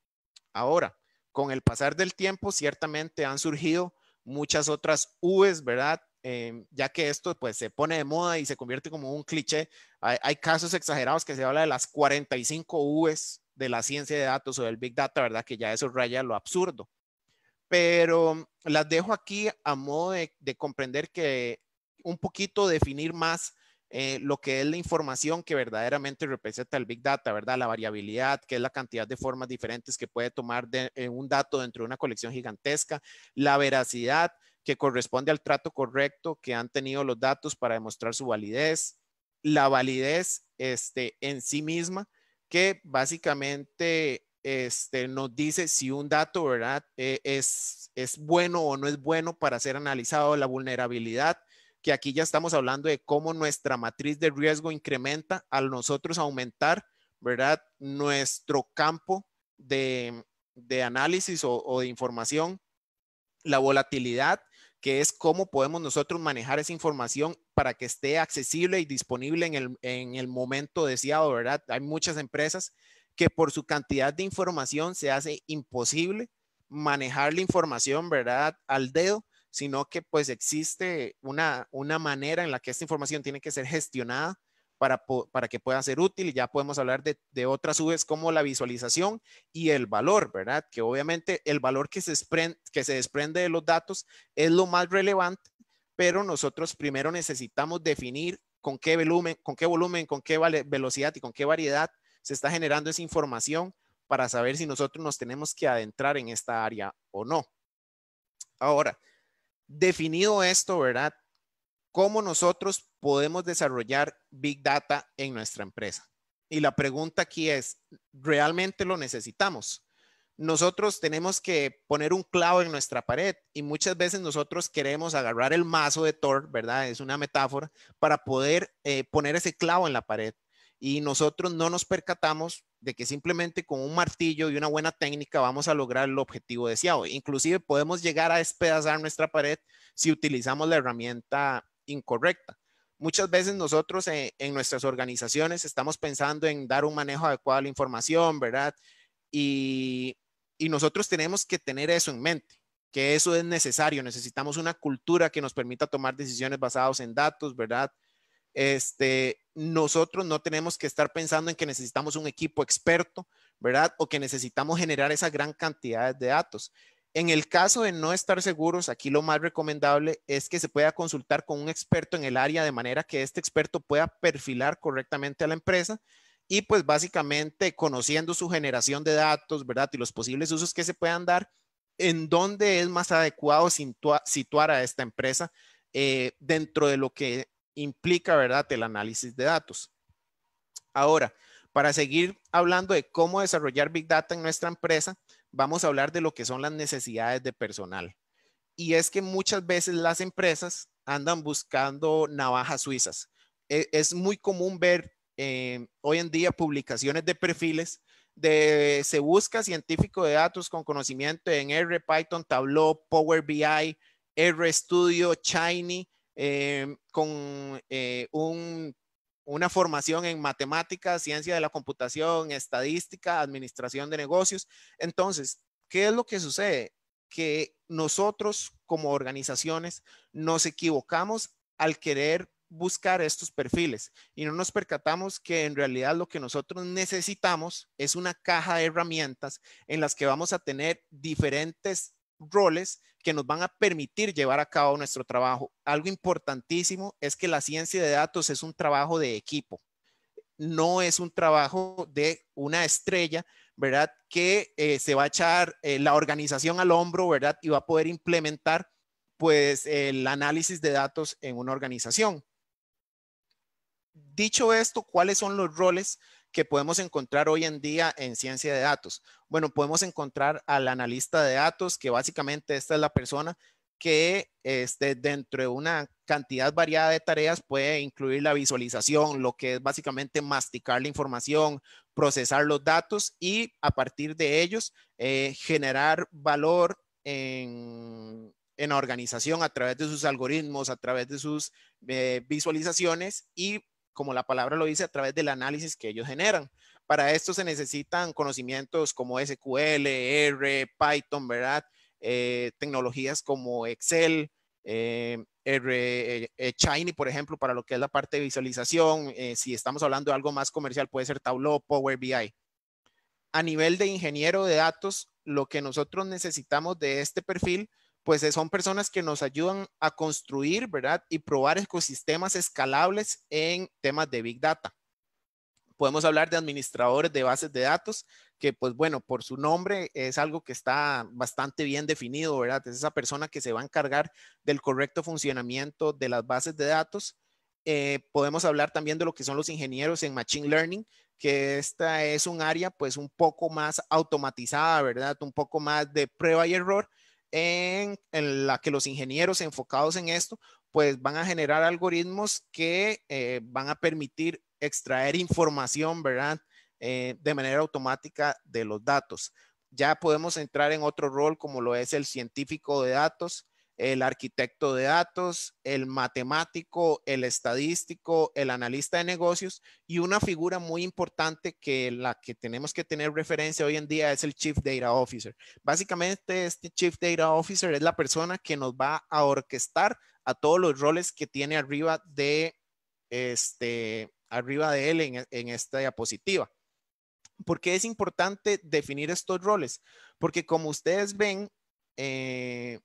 Ahora, con el pasar del tiempo, ciertamente han surgido muchas otras Vs, ¿verdad? Em, ya que esto pues se pone de moda y se convierte como un cliché. Hay, casos exagerados que se habla de las 45 Vs de la ciencia de datos o del Big Data, ¿verdad? Que ya eso raya lo absurdo. Pero las dejo aquí a modo de, de comprender que un poquito definir más eh, lo que es la información que verdaderamente representa el Big Data, ¿verdad? La variabilidad, que es la cantidad de formas diferentes que puede tomar eh, un dato dentro de una colección gigantesca, la veracidad que corresponde al trato correcto que han tenido los datos para demostrar su validez, la validez este, en sí misma, que básicamente este, nos dice si un dato ¿verdad? Eh, es, es bueno o no es bueno para ser analizado, la vulnerabilidad, que aquí ya estamos hablando de cómo nuestra matriz de riesgo incrementa al nosotros aumentar, ¿verdad? Nuestro campo de, de análisis o, de información, la volatilidad, que es cómo podemos nosotros manejar esa información para que esté accesible y disponible en el, en el, momento deseado, ¿verdad? Hay muchas empresas que por su cantidad de información se hace imposible manejar la información, ¿verdad? Al dedo sino que pues existe una, una manera en la que esta información tiene que ser gestionada para, para que pueda ser útil y ya podemos hablar de, otras subes como la visualización y el valor, ¿verdad? Que obviamente el valor que se, desprende, que se desprende de los datos es lo más relevante, pero nosotros primero necesitamos definir con qué volumen, con qué volumen, con qué velocidad y con qué variedad se está generando esa información para saber si nosotros nos tenemos que adentrar en esta área o no. Ahora, definido esto, ¿verdad? ¿Cómo nosotros podemos desarrollar Big Data en nuestra empresa? Y la pregunta aquí es, ¿realmente lo necesitamos? Nosotros tenemos que poner un clavo en nuestra pared y muchas veces nosotros queremos agarrar el mazo de Thor, ¿verdad? Es una metáfora para poder eh, poner ese clavo en la pared y nosotros no nos percatamos de que simplemente con un martillo y una buena técnica vamos a lograr el objetivo deseado. Inclusive podemos llegar a despedazar nuestra pared si utilizamos la herramienta incorrecta. Muchas veces nosotros eh, en, nuestras organizaciones estamos pensando en dar un manejo adecuado a la información, ¿verdad? Y, y nosotros tenemos que tener eso en mente, que eso es necesario. Necesitamos una cultura que nos permita tomar decisiones basadas en datos, ¿verdad? este, nosotros no tenemos que estar pensando en que necesitamos un equipo experto, ¿verdad? O que necesitamos generar esa gran cantidad de datos. En el caso de no estar seguros, aquí lo más recomendable es que se pueda consultar con un experto en el área de manera que este experto pueda perfilar correctamente a la empresa y pues básicamente conociendo su generación de datos, ¿verdad? Y los posibles usos que se puedan dar, en dónde es más adecuado situar a esta empresa eh, dentro de lo que implica, ¿verdad?, el análisis de datos. Ahora, para seguir hablando de cómo desarrollar Big Data en nuestra empresa, vamos a hablar de lo que son las necesidades de personal. Y es que muchas veces las empresas andan buscando navajas suizas. E, es muy común ver eh, hoy en día publicaciones de perfiles de se busca científico de datos con conocimiento en R, Python, Tableau, Power BI, RStudio, Shiny, Em, con eh, una formación en matemáticas, ciencia de la computación, estadística, administración de negocios. Entonces, ¿qué es lo que sucede? Que nosotros como organizaciones nos equivocamos al querer buscar estos perfiles y no nos percatamos que en realidad lo que nosotros necesitamos es una caja de herramientas en las que vamos a tener diferentes roles que nos van a permitir llevar a cabo nuestro trabajo. Algo importantísimo es que la ciencia de datos es un trabajo de equipo, no es un trabajo de una estrella, ¿verdad? Que eh, se va a echar eh, la organización al hombro, ¿verdad? Y va a poder implementar pues el análisis de datos en una organización. Dicho esto, ¿cuáles son los roles que podemos encontrar hoy en día en ciencia de datos? Bueno, podemos encontrar al analista de datos, que básicamente esta es la persona que este, dentro de una cantidad variada de tareas puede incluir la visualización, lo que es básicamente masticar la información, procesar los datos y a partir de ellos eh, generar valor en, la organización a través de sus algoritmos, a través de sus eh, visualizaciones y como la palabra lo dice, a través del análisis que ellos generan. Para esto se necesitan conocimientos como SQL, R, Python, ¿verdad? Eh, tecnologías como Excel, eh, R, eh, Shiny, por ejemplo, para lo que es la parte de visualización. si estamos hablando de algo más comercial, puede ser Tableau, Power BI. A nivel de ingeniero de datos, lo que nosotros necesitamos de este perfil pues eh, son personas que nos ayudan a construir, ¿verdad? Y probar ecosistemas escalables en temas de Big Data. Podemos hablar de administradores de bases de datos, que pues bueno, por su nombre es algo que está bastante bien definido, ¿verdad? Es esa persona que se va a encargar del correcto funcionamiento de las bases de datos. Eh, podemos hablar también de lo que son los ingenieros en Machine Learning, que esta es un área pues un poco más automatizada, ¿verdad? Un poco más de prueba y error, en, la que los ingenieros enfocados en esto, pues van a generar algoritmos que eh, van a permitir extraer información, ¿verdad? Eh, de manera automática de los datos. Ya podemos entrar en otro rol como lo es el científico de datos, el arquitecto de datos, el matemático, el estadístico, el analista de negocios y una figura muy importante que la que tenemos que tener referencia hoy en día es el Chief Data Officer. Básicamente este Chief Data Officer es la persona que nos va a orquestar a todos los roles que tiene arriba de este arriba de él en, esta diapositiva. ¿Por qué es importante definir estos roles? Porque como ustedes ven, eh,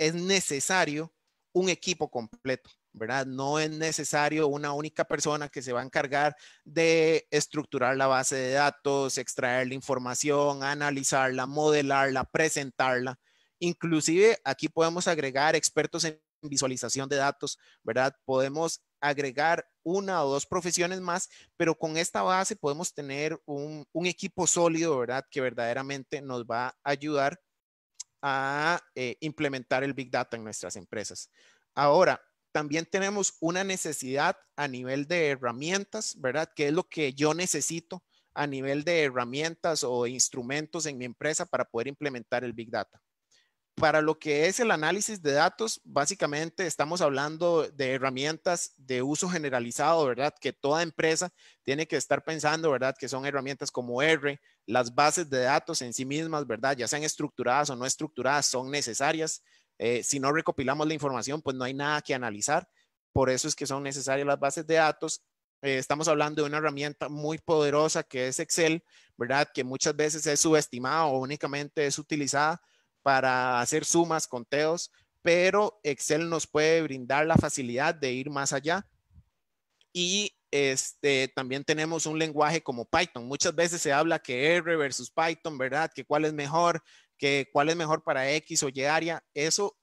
es necesario un equipo completo, ¿verdad? No es necesario una única persona que se va a encargar de estructurar la base de datos, extraer la información, analizarla, modelarla, presentarla. Inclusive aquí podemos agregar expertos en visualización de datos, ¿verdad? Podemos agregar una o dos profesiones más, pero con esta base podemos tener un, un equipo sólido, ¿verdad? Que verdaderamente nos va a ayudar a eh, implementar el Big Data en nuestras empresas. Ahora, también tenemos una necesidad a nivel de herramientas, ¿verdad? ¿Qué es lo que yo necesito a nivel de herramientas o instrumentos en mi empresa para poder implementar el Big Data? para lo que es el análisis de datos, básicamente estamos hablando de herramientas de uso generalizado, ¿verdad? Que toda empresa tiene que estar pensando, ¿verdad? Que son herramientas como R, las bases de datos en sí mismas, ¿verdad? Ya sean estructuradas o no estructuradas, son necesarias. Eh, si no recopilamos la información, pues no hay nada que analizar. Por eso es que son necesarias las bases de datos. Eh, estamos hablando de una herramienta muy poderosa que es Excel, ¿verdad? Que muchas veces es subestimada o únicamente es utilizada para hacer sumas, conteos, pero Excel nos puede brindar la facilidad de ir más allá. Y este, también tenemos un lenguaje como Python. Muchas veces se habla que R versus Python, ¿verdad? Que cuál es mejor, que cuál es mejor para X o Y área. Eso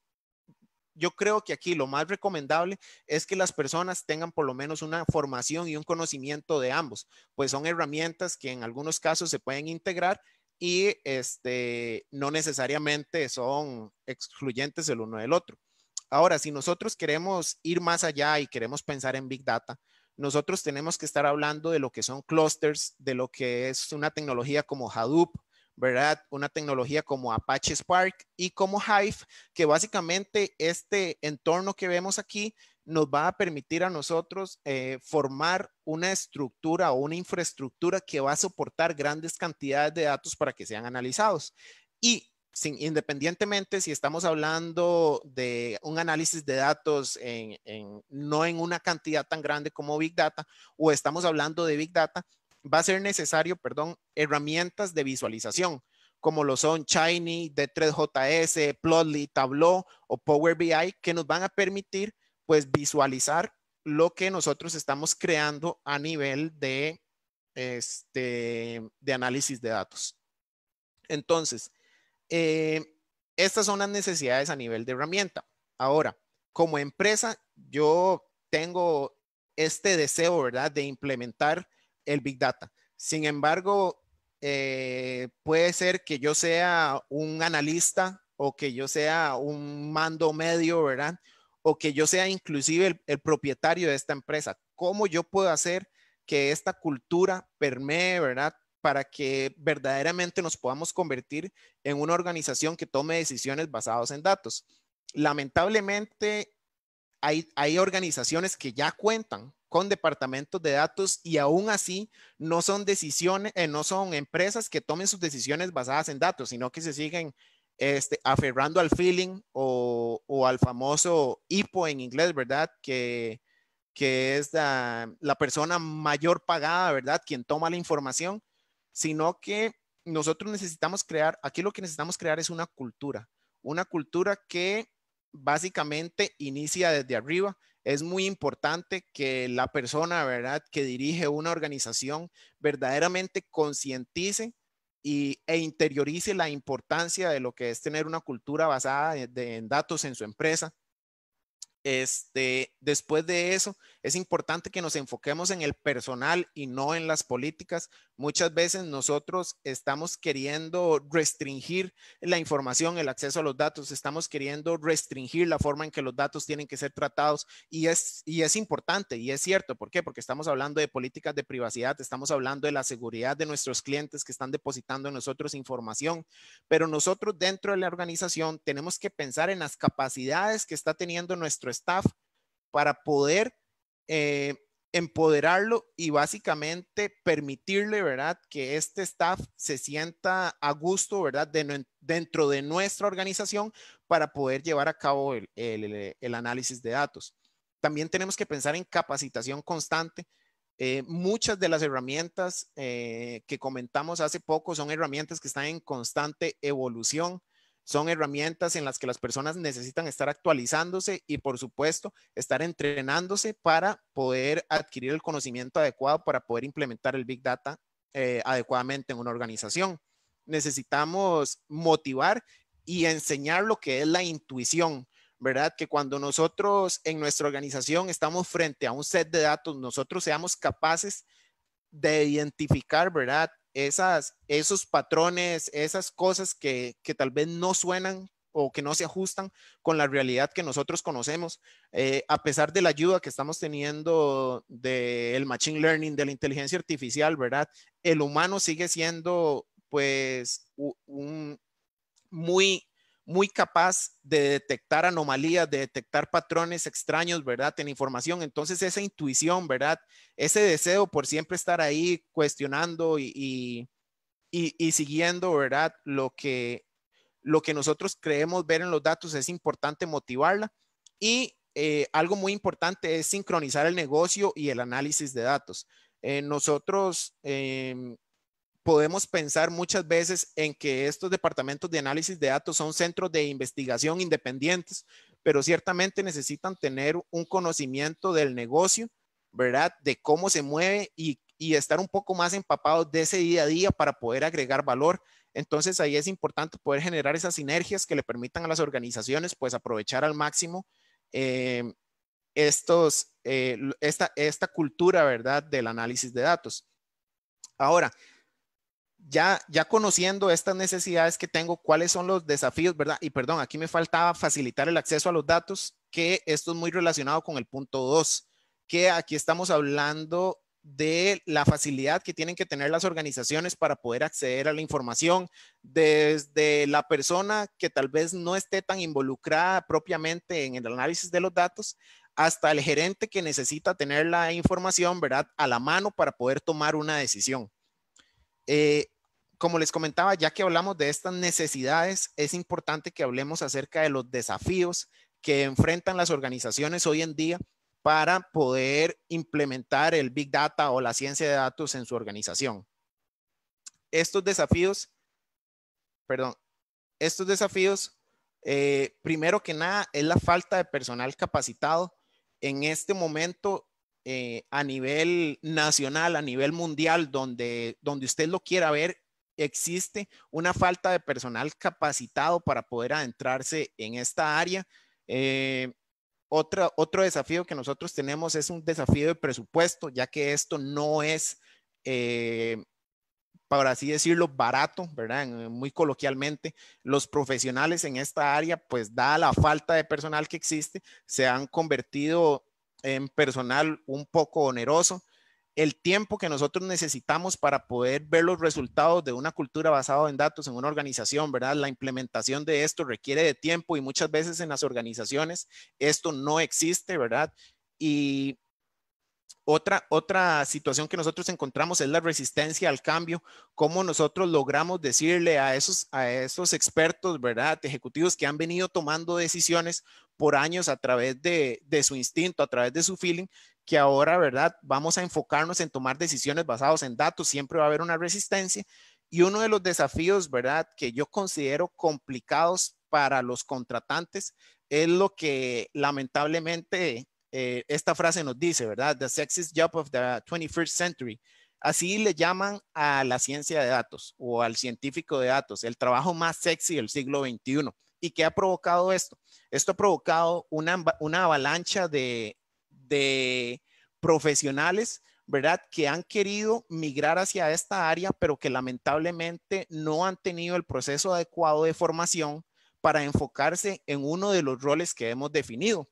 yo creo que aquí lo más recomendable es que las personas tengan por lo menos una formación y un conocimiento de ambos, pues son herramientas que en algunos casos se pueden integrar y este, no necesariamente son excluyentes el uno del otro. Ahora, si nosotros queremos ir más allá y queremos pensar en Big Data, nosotros tenemos que estar hablando de lo que son clusters, de lo que es una tecnología como Hadoop, ¿verdad? Una tecnología como Apache Spark y como Hive, que básicamente este entorno que vemos aquí nos va a permitir a nosotros eh, formar una estructura o una infraestructura que va a soportar grandes cantidades de datos para que sean analizados. Y sin, independientemente si estamos hablando de un análisis de datos en, no en una cantidad tan grande como Big Data o estamos hablando de Big Data, va a ser necesario, perdón, herramientas de visualización como lo son Shiny, D3JS, Plotly, Tableau o Power BI que nos van a permitir pues visualizar lo que nosotros estamos creando a nivel de, este, de análisis de datos. Entonces, eh, estas son las necesidades a nivel de herramienta. Ahora, como empresa, yo tengo este deseo, ¿verdad?, de implementar el Big Data. Sin embargo, eh, puede ser que yo sea un analista o que yo sea un mando medio, ¿verdad? o que yo sea inclusive el, propietario de esta empresa. ¿Cómo yo puedo hacer que esta cultura permee, verdad? Para que verdaderamente nos podamos convertir en una organización que tome decisiones basadas en datos. Lamentablemente, hay, hay organizaciones que ya cuentan con departamentos de datos y aún así no son decisiones, eh, no son empresas que tomen sus decisiones basadas en datos, sino que se siguen este, aferrando al feeling o, al famoso hipo en inglés, ¿verdad? Que, que es la, persona mayor pagada, ¿verdad? Quien toma la información, sino que nosotros necesitamos crear, aquí lo que necesitamos crear es una cultura, una cultura que básicamente inicia desde arriba. Es muy importante que la persona, ¿verdad? Que dirige una organización verdaderamente concientice e interiorice la importancia de lo que es tener una cultura basada en datos en su empresa. Este, después de eso, es importante que nos enfoquemos en el personal y no en las políticas. Muchas veces nosotros estamos queriendo restringir la información, el acceso a los datos, estamos queriendo restringir la forma en que los datos tienen que ser tratados y es, y es importante y es cierto. ¿Por qué? Porque estamos hablando de políticas de privacidad, estamos hablando de la seguridad de nuestros clientes que están depositando en nosotros información, pero nosotros dentro de la organización tenemos que pensar en las capacidades que está teniendo nuestro staff para poder eh, empoderarlo y básicamente permitirle, ¿verdad? Que este staff se sienta a gusto, ¿verdad? dentro de nuestra organización para poder llevar a cabo el, análisis de datos. También tenemos que pensar en capacitación constante. Eh, muchas de las herramientas eh, que comentamos hace poco son herramientas que están en constante evolución son herramientas en las que las personas necesitan estar actualizándose y por supuesto estar entrenándose para poder adquirir el conocimiento adecuado para poder implementar el Big Data eh, adecuadamente en una organización. Necesitamos motivar y enseñar lo que es la intuición. ¿verdad? Que cuando nosotros en nuestra organización estamos frente a un set de datos, nosotros seamos capaces de identificar, ¿verdad? esas, esos patrones, esas cosas que, que tal vez no suenan o que no se ajustan con la realidad que nosotros conocemos, eh, a pesar de la ayuda que estamos teniendo del machine learning, de la inteligencia artificial, ¿verdad? El humano sigue siendo pues un, muy muy capaz de detectar anomalías, de detectar patrones extraños, ¿verdad? En información. Entonces esa intuición, ¿verdad? Ese deseo por siempre estar ahí cuestionando y, siguiendo, ¿verdad? Lo que, lo que nosotros creemos ver en los datos es importante motivarla. Y eh, algo muy importante es sincronizar el negocio y el análisis de datos. Eh, nosotros em, podemos pensar muchas veces en que estos departamentos de análisis de datos son centros de investigación independientes, pero ciertamente necesitan tener un conocimiento del negocio, ¿verdad? De cómo se mueve y, estar un poco más empapados de ese día a día para poder agregar valor. Entonces ahí es importante poder generar esas sinergias que le permitan a las organizaciones pues aprovechar al máximo eh, estos, eh, esta, esta cultura, ¿verdad? Del análisis de datos. Ahora, ya, ya conociendo estas necesidades que tengo, cuáles son los desafíos, ¿verdad? Y perdón, aquí me faltaba facilitar el acceso a los datos, que esto es muy relacionado con el punto 2, que aquí estamos hablando de la facilidad que tienen que tener las organizaciones para poder acceder a la información desde la persona que tal vez no esté tan involucrada propiamente en el análisis de los datos hasta el gerente que necesita tener la información, ¿verdad? A la mano para poder tomar una decisión. Eh, como les comentaba, ya que hablamos de estas necesidades, es importante que hablemos acerca de los desafíos que enfrentan las organizaciones hoy en día para poder implementar el Big Data o la ciencia de datos en su organización. Estos desafíos, perdón, estos desafíos, eh, primero que nada, es la falta de personal capacitado. En este momento eh, a nivel nacional, a nivel mundial, donde, donde usted lo quiera ver, existe una falta de personal capacitado para poder adentrarse en esta área. Eh, otro desafío que nosotros tenemos es un desafío de presupuesto, ya que esto no es, eh, por así decirlo, barato, ¿verdad? Muy coloquialmente, los profesionales en esta área, pues dada la falta de personal que existe, se han convertido en personal un poco oneroso el tiempo que nosotros necesitamos para poder ver los resultados de una cultura basada en datos en una organización, ¿verdad? La implementación de esto requiere de tiempo y muchas veces en las organizaciones esto no existe, ¿verdad? Y otra, otra situación que nosotros encontramos es la resistencia al cambio, cómo nosotros logramos decirle a esos, a esos expertos, ¿verdad? Ejecutivos que han venido tomando decisiones por años a través de, de su instinto, a través de su feeling, que ahora, ¿verdad? Vamos a enfocarnos en tomar decisiones basadas en datos, siempre va a haber una resistencia. Y uno de los desafíos, ¿verdad? Que yo considero complicados para los contratantes es lo que lamentablemente eh, esta frase nos dice, ¿verdad? The sexiest job of the 21st century. Así le llaman a la ciencia de datos o al científico de datos, el trabajo más sexy del siglo XXI. ¿Y qué ha provocado esto? Esto ha provocado una, una avalancha de de profesionales, ¿verdad? Que han querido migrar hacia esta área, pero que lamentablemente no han tenido el proceso adecuado de formación para enfocarse en uno de los roles que hemos definido.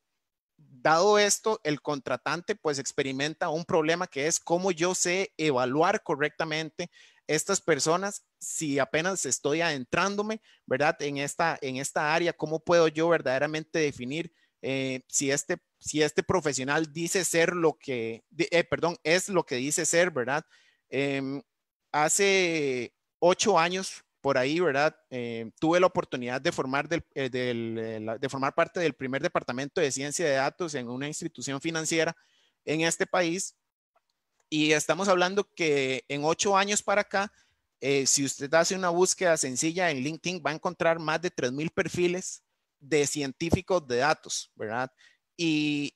Dado esto, el contratante pues experimenta un problema que es cómo yo sé evaluar correctamente estas personas si apenas estoy adentrándome, ¿verdad? En esta, en esta área, cómo puedo yo verdaderamente definir eh, si, este, si este profesional dice ser lo que, eh, perdón, es lo que dice ser, ¿verdad? Em, hace ocho años por ahí, ¿verdad? Eh, tuve la oportunidad de formar, del, de formar parte del primer departamento de ciencia de datos en una institución financiera en este país. Y estamos hablando que en ocho años para acá, si usted hace una búsqueda sencilla en LinkedIn, va a encontrar más de 3.000 perfiles de científicos de datos, ¿verdad? Y,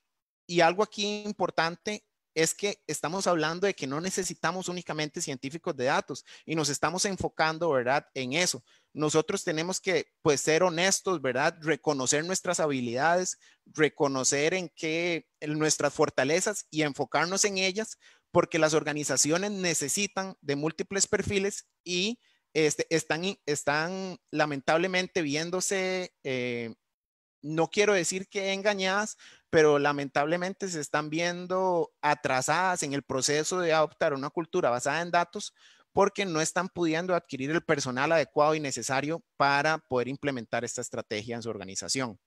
algo aquí importante es que estamos hablando de que no necesitamos únicamente científicos de datos y nos estamos enfocando, ¿verdad?, en eso. Nosotros tenemos que, pues, ser honestos, ¿verdad?, reconocer nuestras habilidades, reconocer en qué, nuestras fortalezas y enfocarnos en ellas, porque las organizaciones necesitan de múltiples perfiles y este, están, están lamentablemente viéndose, eh, no quiero decir que engañadas, pero lamentablemente se están viendo atrasadas en el proceso de adoptar una cultura basada en datos porque no están pudiendo adquirir el personal adecuado y necesario para poder implementar esta estrategia en su organización.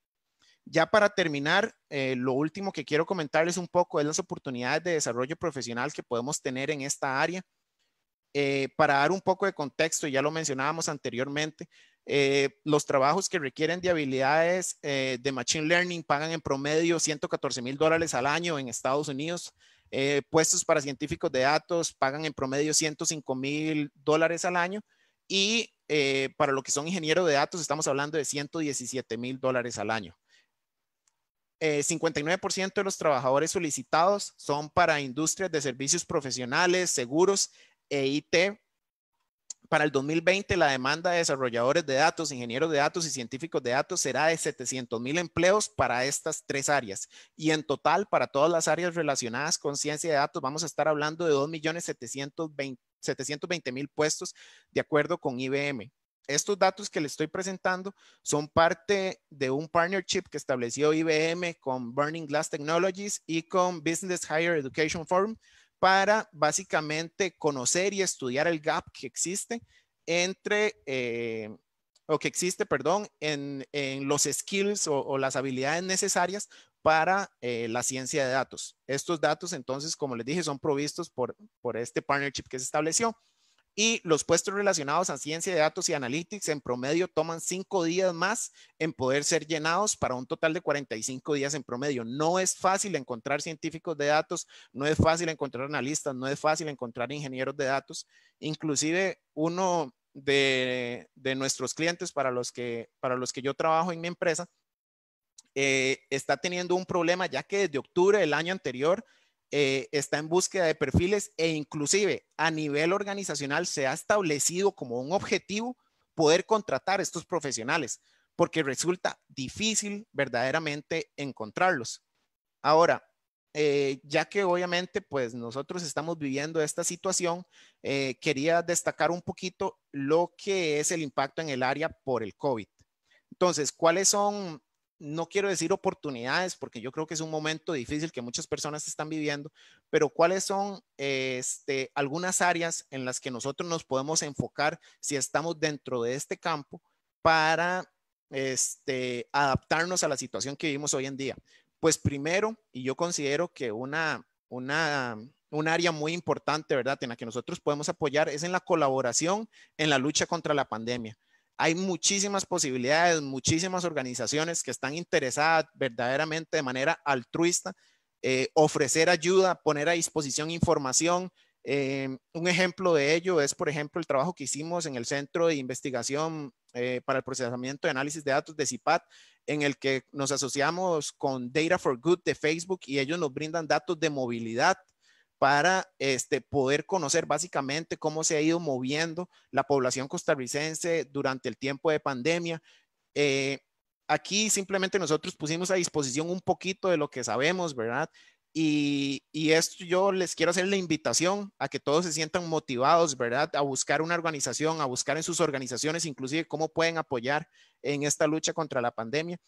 Ya para terminar, eh, lo último que quiero comentarles un poco es las oportunidades de desarrollo profesional que podemos tener en esta área. Eh, para dar un poco de contexto, ya lo mencionábamos anteriormente, eh, los trabajos que requieren de habilidades eh, de Machine Learning pagan en promedio 114 mil dólares al año en Estados Unidos. puestos para científicos de datos pagan en promedio 105 mil dólares al año. Y para lo que son ingenieros de datos, estamos hablando de 117 mil dólares al año. 59% de los trabajadores solicitados son para industrias de servicios profesionales, seguros EIT, Para el 2020, la demanda de desarrolladores de datos, ingenieros de datos y científicos de datos será de 700 mil empleos para estas tres áreas. Y en total, para todas las áreas relacionadas con ciencia de datos, vamos a estar hablando de 2.720.000 mil puestos, de acuerdo con IBM. Estos datos que le estoy presentando son parte de un partnership que estableció IBM con Burning Glass Technologies y con Business Higher Education Forum para básicamente conocer y estudiar el gap que existe entre, eh, o que existe, perdón, en, los skills o, las habilidades necesarias para eh, la ciencia de datos. Estos datos, entonces, como les dije, son provistos por, por este partnership que se estableció y los puestos relacionados a ciencia de datos y analytics en promedio toman cinco días más en poder ser llenados para un total de 45 días en promedio. No es fácil encontrar científicos de datos, no es fácil encontrar analistas, no es fácil encontrar ingenieros de datos. Inclusive uno de, nuestros clientes para los, que, para los que yo trabajo en mi empresa eh, está teniendo un problema ya que desde octubre del año anterior eh, está en búsqueda de perfiles e inclusive a nivel organizacional se ha establecido como un objetivo poder contratar estos profesionales, porque resulta difícil verdaderamente encontrarlos. Ahora, eh, ya que obviamente pues nosotros estamos viviendo esta situación, eh, quería destacar un poquito lo que es el impacto en el área por el COVID. Entonces, ¿cuáles son no quiero decir oportunidades, porque yo creo que es un momento difícil que muchas personas están viviendo, pero cuáles son este, algunas áreas en las que nosotros nos podemos enfocar si estamos dentro de este campo para este, adaptarnos a la situación que vivimos hoy en día. Pues primero, y yo considero que una, una, un área muy importante, ¿verdad?, en la que nosotros podemos apoyar es en la colaboración en la lucha contra la pandemia hay muchísimas posibilidades, muchísimas organizaciones que están interesadas verdaderamente de manera altruista, eh, ofrecer ayuda, poner a disposición información. Eh, un ejemplo de ello es, por ejemplo, el trabajo que hicimos en el Centro de Investigación eh, para el Procesamiento de Análisis de Datos de CIPAT, en el que nos asociamos con Data for Good de Facebook y ellos nos brindan datos de movilidad para este, poder conocer básicamente cómo se ha ido moviendo la población costarricense durante el tiempo de pandemia. Eh, aquí simplemente nosotros pusimos a disposición un poquito de lo que sabemos, ¿verdad? Y, y, esto yo les quiero hacer la invitación a que todos se sientan motivados, ¿verdad? A buscar una organización, a buscar en sus organizaciones inclusive cómo pueden apoyar en esta lucha contra la pandemia.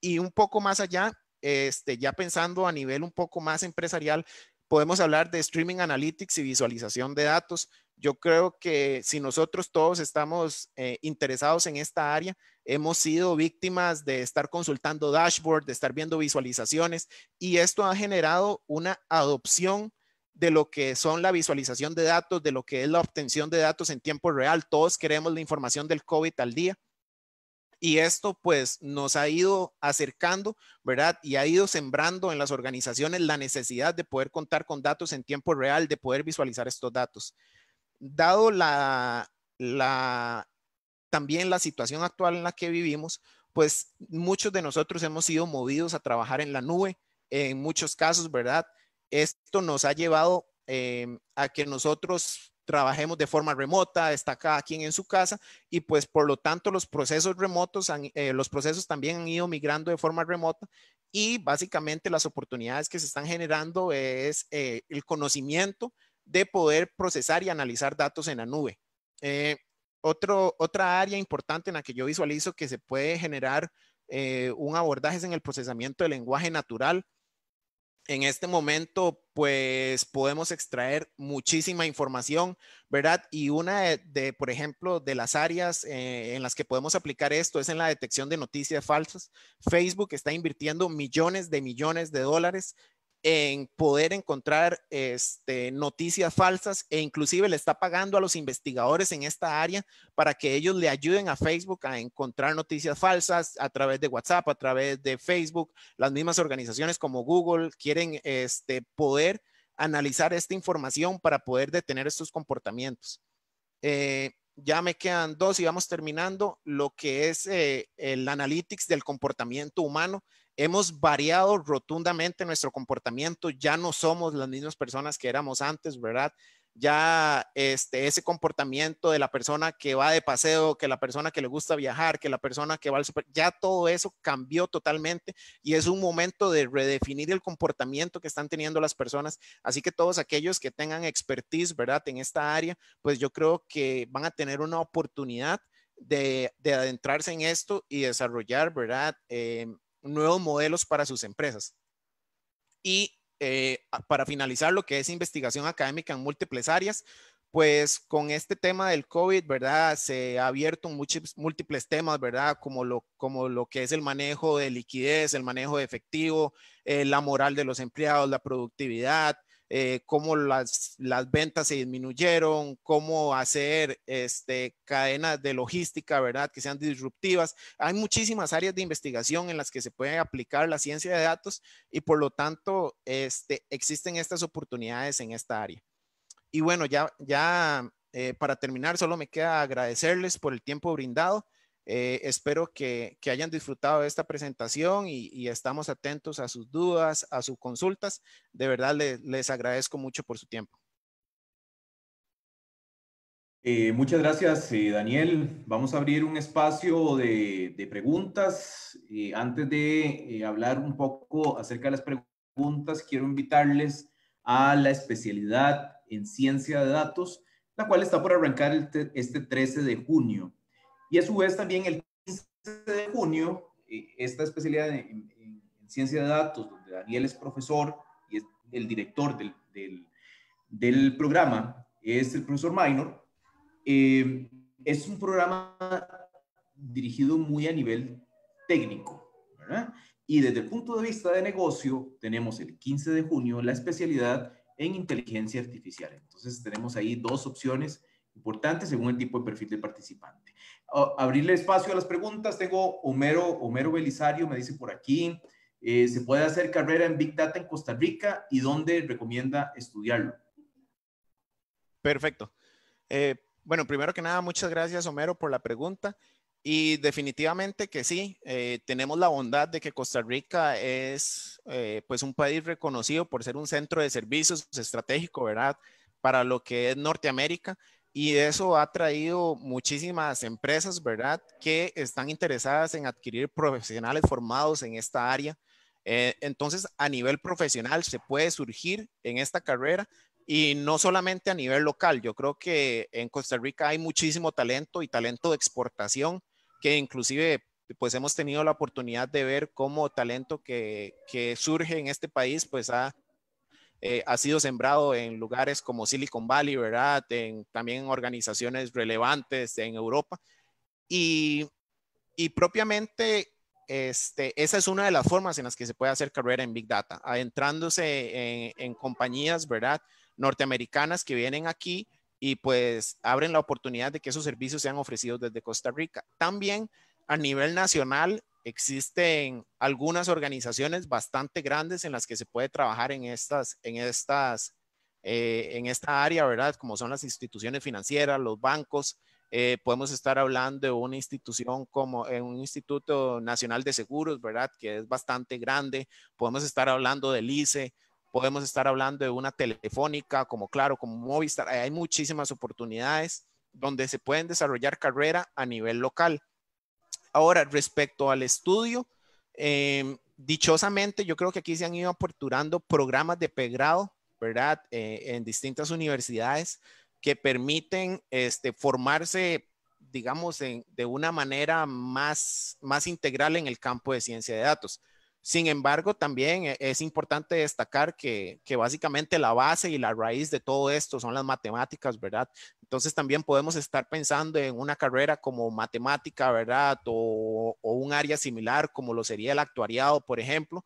Y un poco más allá, este, ya pensando a nivel un poco más empresarial, podemos hablar de streaming analytics y visualización de datos. Yo creo que si nosotros todos estamos eh, interesados en esta área, hemos sido víctimas de estar consultando dashboard, de estar viendo visualizaciones y esto ha generado una adopción de lo que son la visualización de datos, de lo que es la obtención de datos en tiempo real. Todos queremos la información del COVID al día. Y esto pues nos ha ido acercando, ¿verdad? Y ha ido sembrando en las organizaciones la necesidad de poder contar con datos en tiempo real, de poder visualizar estos datos. Dado la, también la situación actual en la que vivimos, pues muchos de nosotros hemos sido movidos a trabajar en la nube, en muchos casos, ¿verdad? Esto nos ha llevado eh, a que nosotros trabajemos de forma remota, está cada quien en su casa y pues por lo tanto los procesos remotos, eh, los procesos también han ido migrando de forma remota y básicamente las oportunidades que se están generando es eh, el conocimiento de poder procesar y analizar datos en la nube. Eh, otra área importante en la que yo visualizo que se puede generar un abordaje es en el procesamiento del lenguaje natural en este momento, pues podemos extraer muchísima información, ¿verdad? Y una de, por ejemplo, de las áreas eh, en las que podemos aplicar esto es en la detección de noticias falsas. Facebook está invirtiendo millones de millones de dólares en poder encontrar este, noticias falsas e inclusive le está pagando a los investigadores en esta área para que ellos le ayuden a Facebook a encontrar noticias falsas a través de WhatsApp, a través de Facebook. Las mismas organizaciones como Google quieren este, poder analizar esta información para poder detener estos comportamientos. Eh, ya me quedan dos y vamos terminando lo que es eh, el analytics del comportamiento humano hemos variado rotundamente nuestro comportamiento, ya no somos las mismas personas que éramos antes, ¿verdad? Ya este, ese comportamiento de la persona que va de paseo, que la persona que le gusta viajar, que la persona que va al super, ya todo eso cambió totalmente y es un momento de redefinir el comportamiento que están teniendo las personas. Así que todos aquellos que tengan expertise, ¿verdad? En esta área, pues yo creo que van a tener una oportunidad de, adentrarse en esto y desarrollar, ¿verdad? Em, nuevos modelos para sus empresas. Y eh, para finalizar lo que es investigación académica en múltiples áreas, pues con este tema del COVID, ¿verdad? Se ha abierto muchos, múltiples temas, ¿verdad? Como lo, como lo que es el manejo de liquidez, el manejo de efectivo, eh, la moral de los empleados, la productividad, eh, cómo las, las ventas se disminuyeron, cómo hacer este, cadenas de logística, ¿verdad? Que sean disruptivas. Hay muchísimas áreas de investigación en las que se puede aplicar la ciencia de datos y por lo tanto este, existen estas oportunidades en esta área. Y bueno, ya, ya eh, para terminar, solo me queda agradecerles por el tiempo brindado. Eh, espero que, hayan disfrutado de esta presentación y, estamos atentos a sus dudas, a sus consultas. De verdad les agradezco mucho por su tiempo. Eh, muchas gracias, eh, Daniel. Vamos a abrir un espacio de preguntas. antes de hablar un poco acerca de las preguntas, quiero invitarles a la especialidad en ciencia de datos, la cual está por arrancar este 13 de junio. Y a su vez también el 15 de junio, eh, esta especialidad en, ciencia de datos, donde Daniel es profesor y es el director del, programa, es el profesor Minor, eh, es un programa dirigido muy a nivel técnico. Y desde el punto de vista de negocio, tenemos el 15 de junio la especialidad en inteligencia artificial. Entonces tenemos ahí dos opciones importantes según el tipo de perfil del participante abrirle espacio a las preguntas. Tengo Homero, Homero Belisario, me dice por aquí, eh, ¿se puede hacer carrera en Big Data en Costa Rica y dónde recomienda estudiarlo? Perfecto. Eh, bueno, primero que nada, muchas gracias Homero por la pregunta. Y definitivamente que sí, eh, tenemos la bondad de que Costa Rica es pues un país reconocido por ser un centro de servicios estratégico, ¿verdad? Para lo que es Norteamérica y eso ha traído muchísimas empresas, ¿verdad?, que están interesadas en adquirir profesionales formados en esta área. Eh, entonces, a nivel profesional se puede surgir en esta carrera y no solamente a nivel local. Yo creo que en Costa Rica hay muchísimo talento y talento de exportación que inclusive pues hemos tenido la oportunidad de ver cómo talento que, que surge en este país pues ha eh, ha sido sembrado en lugares como Silicon Valley, ¿verdad? En, también en organizaciones relevantes en Europa. Y, propiamente, este, esa es una de las formas en las que se puede hacer carrera en Big Data, adentrándose en, en compañías, ¿verdad? Norteamericanas que vienen aquí y pues abren la oportunidad de que esos servicios sean ofrecidos desde Costa Rica. También a nivel nacional Existen algunas organizaciones bastante grandes en las que se puede trabajar en estas, en eh, esta área, ¿verdad? Como son las instituciones financieras, los bancos. Eh, podemos estar hablando de una institución como un Instituto Nacional de Seguros, ¿verdad? Que es bastante grande. Podemos estar hablando del ICE, podemos estar hablando de una telefónica, como Claro, como Movistar. Hay muchísimas oportunidades donde se pueden desarrollar carrera a nivel local. Ahora, respecto al estudio, em, dichosamente yo creo que aquí se han ido aperturando programas de pregrado, ¿verdad? Eh, en distintas universidades que permiten este, formarse, digamos, en, de una manera más integral en el campo de ciencia de datos. Sin embargo, también eh, es importante destacar que, básicamente la base y la raíz de todo esto son las matemáticas, ¿verdad? Entonces también podemos estar pensando en una carrera como matemática, ¿verdad? O, un área similar como lo sería el actuariado, por ejemplo.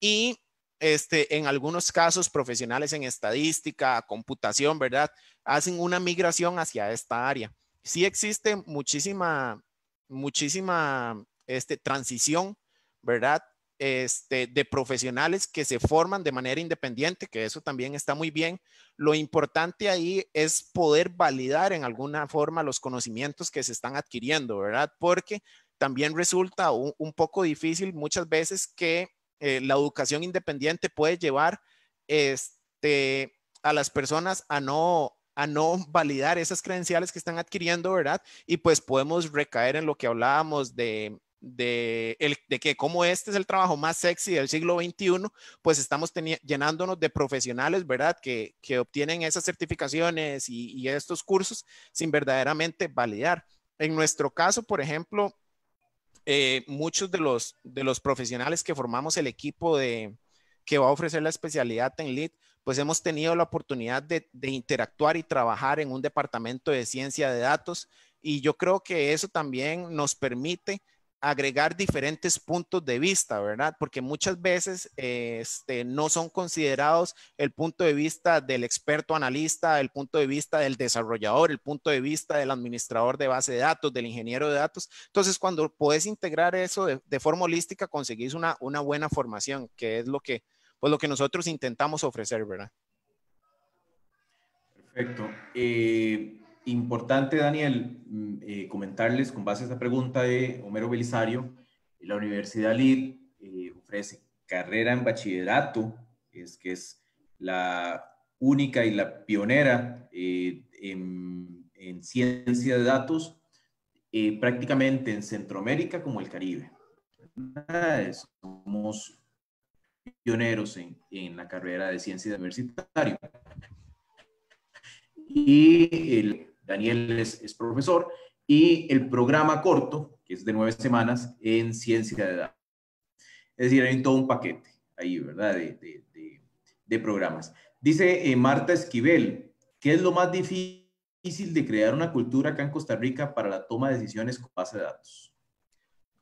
Y este, en algunos casos profesionales en estadística, computación, ¿verdad? Hacen una migración hacia esta área. Sí existe muchísima, muchísima este, transición, ¿verdad? este, de profesionales que se forman de manera independiente, que eso también está muy bien. Lo importante ahí es poder validar en alguna forma los conocimientos que se están adquiriendo, ¿verdad? Porque también resulta un, poco difícil muchas veces que eh, la educación independiente puede llevar este, a las personas a no a no validar esas credenciales que están adquiriendo, ¿verdad? Y pues podemos recaer en lo que hablábamos de de, que como este es el trabajo más sexy del siglo XXI, pues estamos llenándonos de profesionales, ¿verdad? Que, obtienen esas certificaciones y, estos cursos sin verdaderamente validar. En nuestro caso, por ejemplo, eh, muchos de los, de los profesionales que formamos el equipo de, que va a ofrecer la especialidad en LEED, pues hemos tenido la oportunidad de interactuar y trabajar en un departamento de ciencia de datos y yo creo que eso también nos permite agregar diferentes puntos de vista, ¿verdad? Porque muchas veces este, no son considerados el punto de vista del experto analista, el punto de vista del desarrollador, el punto de vista del administrador de base de datos, del ingeniero de datos. Entonces, cuando puedes integrar eso de, forma holística, conseguís una, buena formación, que es lo que, pues, lo que nosotros intentamos ofrecer, ¿verdad? Perfecto. Eh, importante, Daniel, mm, eh, comentarles con base a esta pregunta de Homero Belisario, la Universidad LID eh, ofrece carrera en bachillerato, es que es la única y la pionera eh, en, ciencia de datos prácticamente en Centroamérica como el Caribe. Somos pioneros en, la carrera de ciencia universitario. y el, Daniel es, profesor, y el programa corto, que es de nueve semanas, en ciencia de datos. Es decir, hay todo un paquete ahí, ¿verdad? De, de, programas. Dice eh, Marta Esquivel, ¿qué es lo más difícil de crear una cultura acá en Costa Rica para la toma de decisiones con base de datos?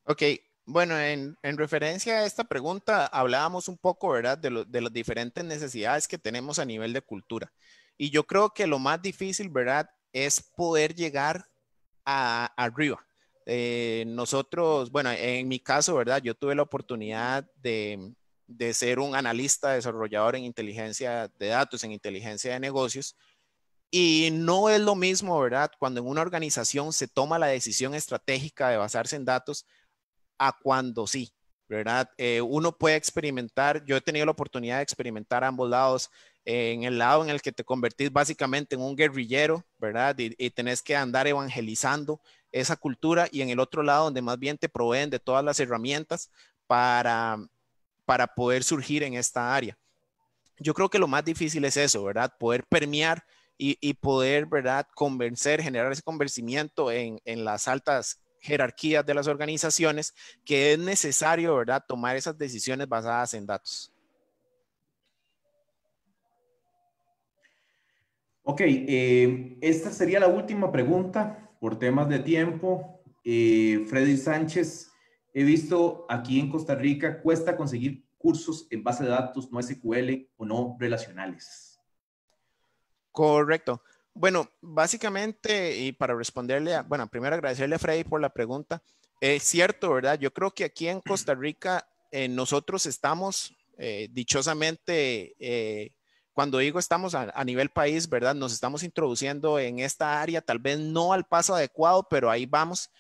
Ok, bueno, en, en, referencia a esta pregunta, hablábamos un poco, ¿verdad?, de, de, las diferentes necesidades que tenemos a nivel de cultura. Y yo creo que lo más difícil, ¿verdad?, es poder llegar a, arriba. Eh, nosotros, bueno, en mi caso, ¿verdad? Yo tuve la oportunidad de, ser un analista desarrollador en inteligencia de datos, en inteligencia de negocios. Y no es lo mismo, ¿verdad? Cuando en una organización se toma la decisión estratégica de basarse en datos a cuando sí, ¿verdad? Eh, uno puede experimentar, yo he tenido la oportunidad de experimentar ambos lados, en el lado en el que te convertís básicamente en un guerrillero, ¿verdad? Y, tenés que andar evangelizando esa cultura y en el otro lado donde más bien te proveen de todas las herramientas para, para poder surgir en esta área. Yo creo que lo más difícil es eso, ¿verdad? Poder permear y, y poder, ¿verdad? Convencer, generar ese convencimiento en, en las altas jerarquías de las organizaciones que es necesario, ¿verdad? Tomar esas decisiones basadas en datos. Ok, eh, esta sería la última pregunta por temas de tiempo. Eh, Freddy Sánchez, he visto aquí en Costa Rica cuesta conseguir cursos en base de datos no SQL o no relacionales. Correcto. Bueno, básicamente, y para responderle, a, bueno, primero agradecerle a Freddy por la pregunta. Es cierto, ¿verdad? Yo creo que aquí en Costa Rica eh, nosotros estamos dichosamente cuando digo estamos a, nivel país, ¿verdad? Nos estamos introduciendo en esta área, tal vez no al paso adecuado, pero ahí vamos.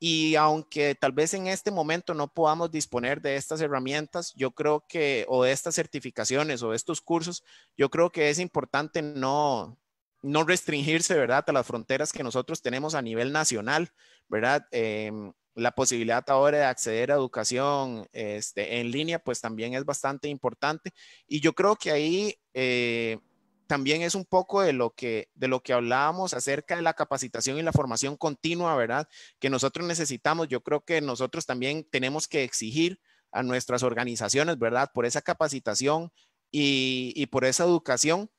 Y aunque tal vez en este momento no podamos disponer de estas herramientas, yo creo que, o de estas certificaciones o de estos cursos, yo creo que es importante no, no restringirse, ¿verdad?, a las fronteras que nosotros tenemos a nivel nacional, ¿verdad? Eh, la posibilidad ahora de acceder a educación este, en línea, pues también es bastante importante. Y yo creo que ahí eh, también es un poco de lo, que, de lo que hablábamos acerca de la capacitación y la formación continua, ¿verdad? Que nosotros necesitamos. Yo creo que nosotros también tenemos que exigir a nuestras organizaciones, ¿verdad? Por esa capacitación y, y por esa educación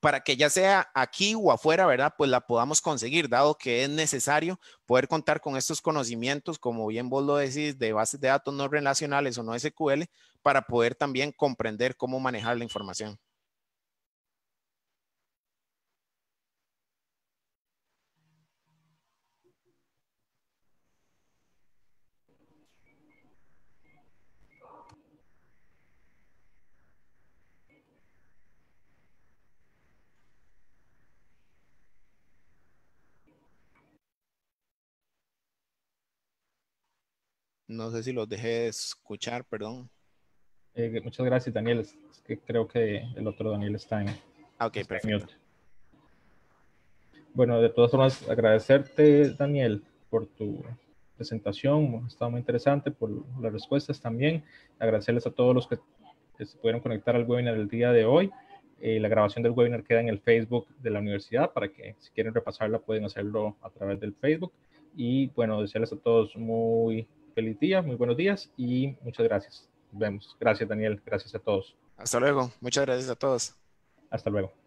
para que ya sea aquí o afuera, ¿verdad? Pues la podamos conseguir, dado que es necesario poder contar con estos conocimientos, como bien vos lo decís, de bases de datos no relacionales o no SQL, para poder también comprender cómo manejar la información. No sé si los dejé escuchar, perdón. Eh, muchas gracias, Daniel. que creo que el otro Daniel está en, ah, okay, mute. Bueno, de todas formas, agradecerte, Daniel, por tu presentación. Ha estado muy interesante, por las respuestas también. Agradecerles a todos los que se pudieron conectar al webinar el día de hoy. Eh, la grabación del webinar queda en el Facebook de la universidad para que si quieren repasarla pueden hacerlo a través del Facebook. Y bueno, desearles a todos muy feliz día, muy buenos días y muchas gracias. Nos vemos. Gracias, Daniel. Gracias a todos. Hasta luego. Muchas gracias a todos. Hasta luego.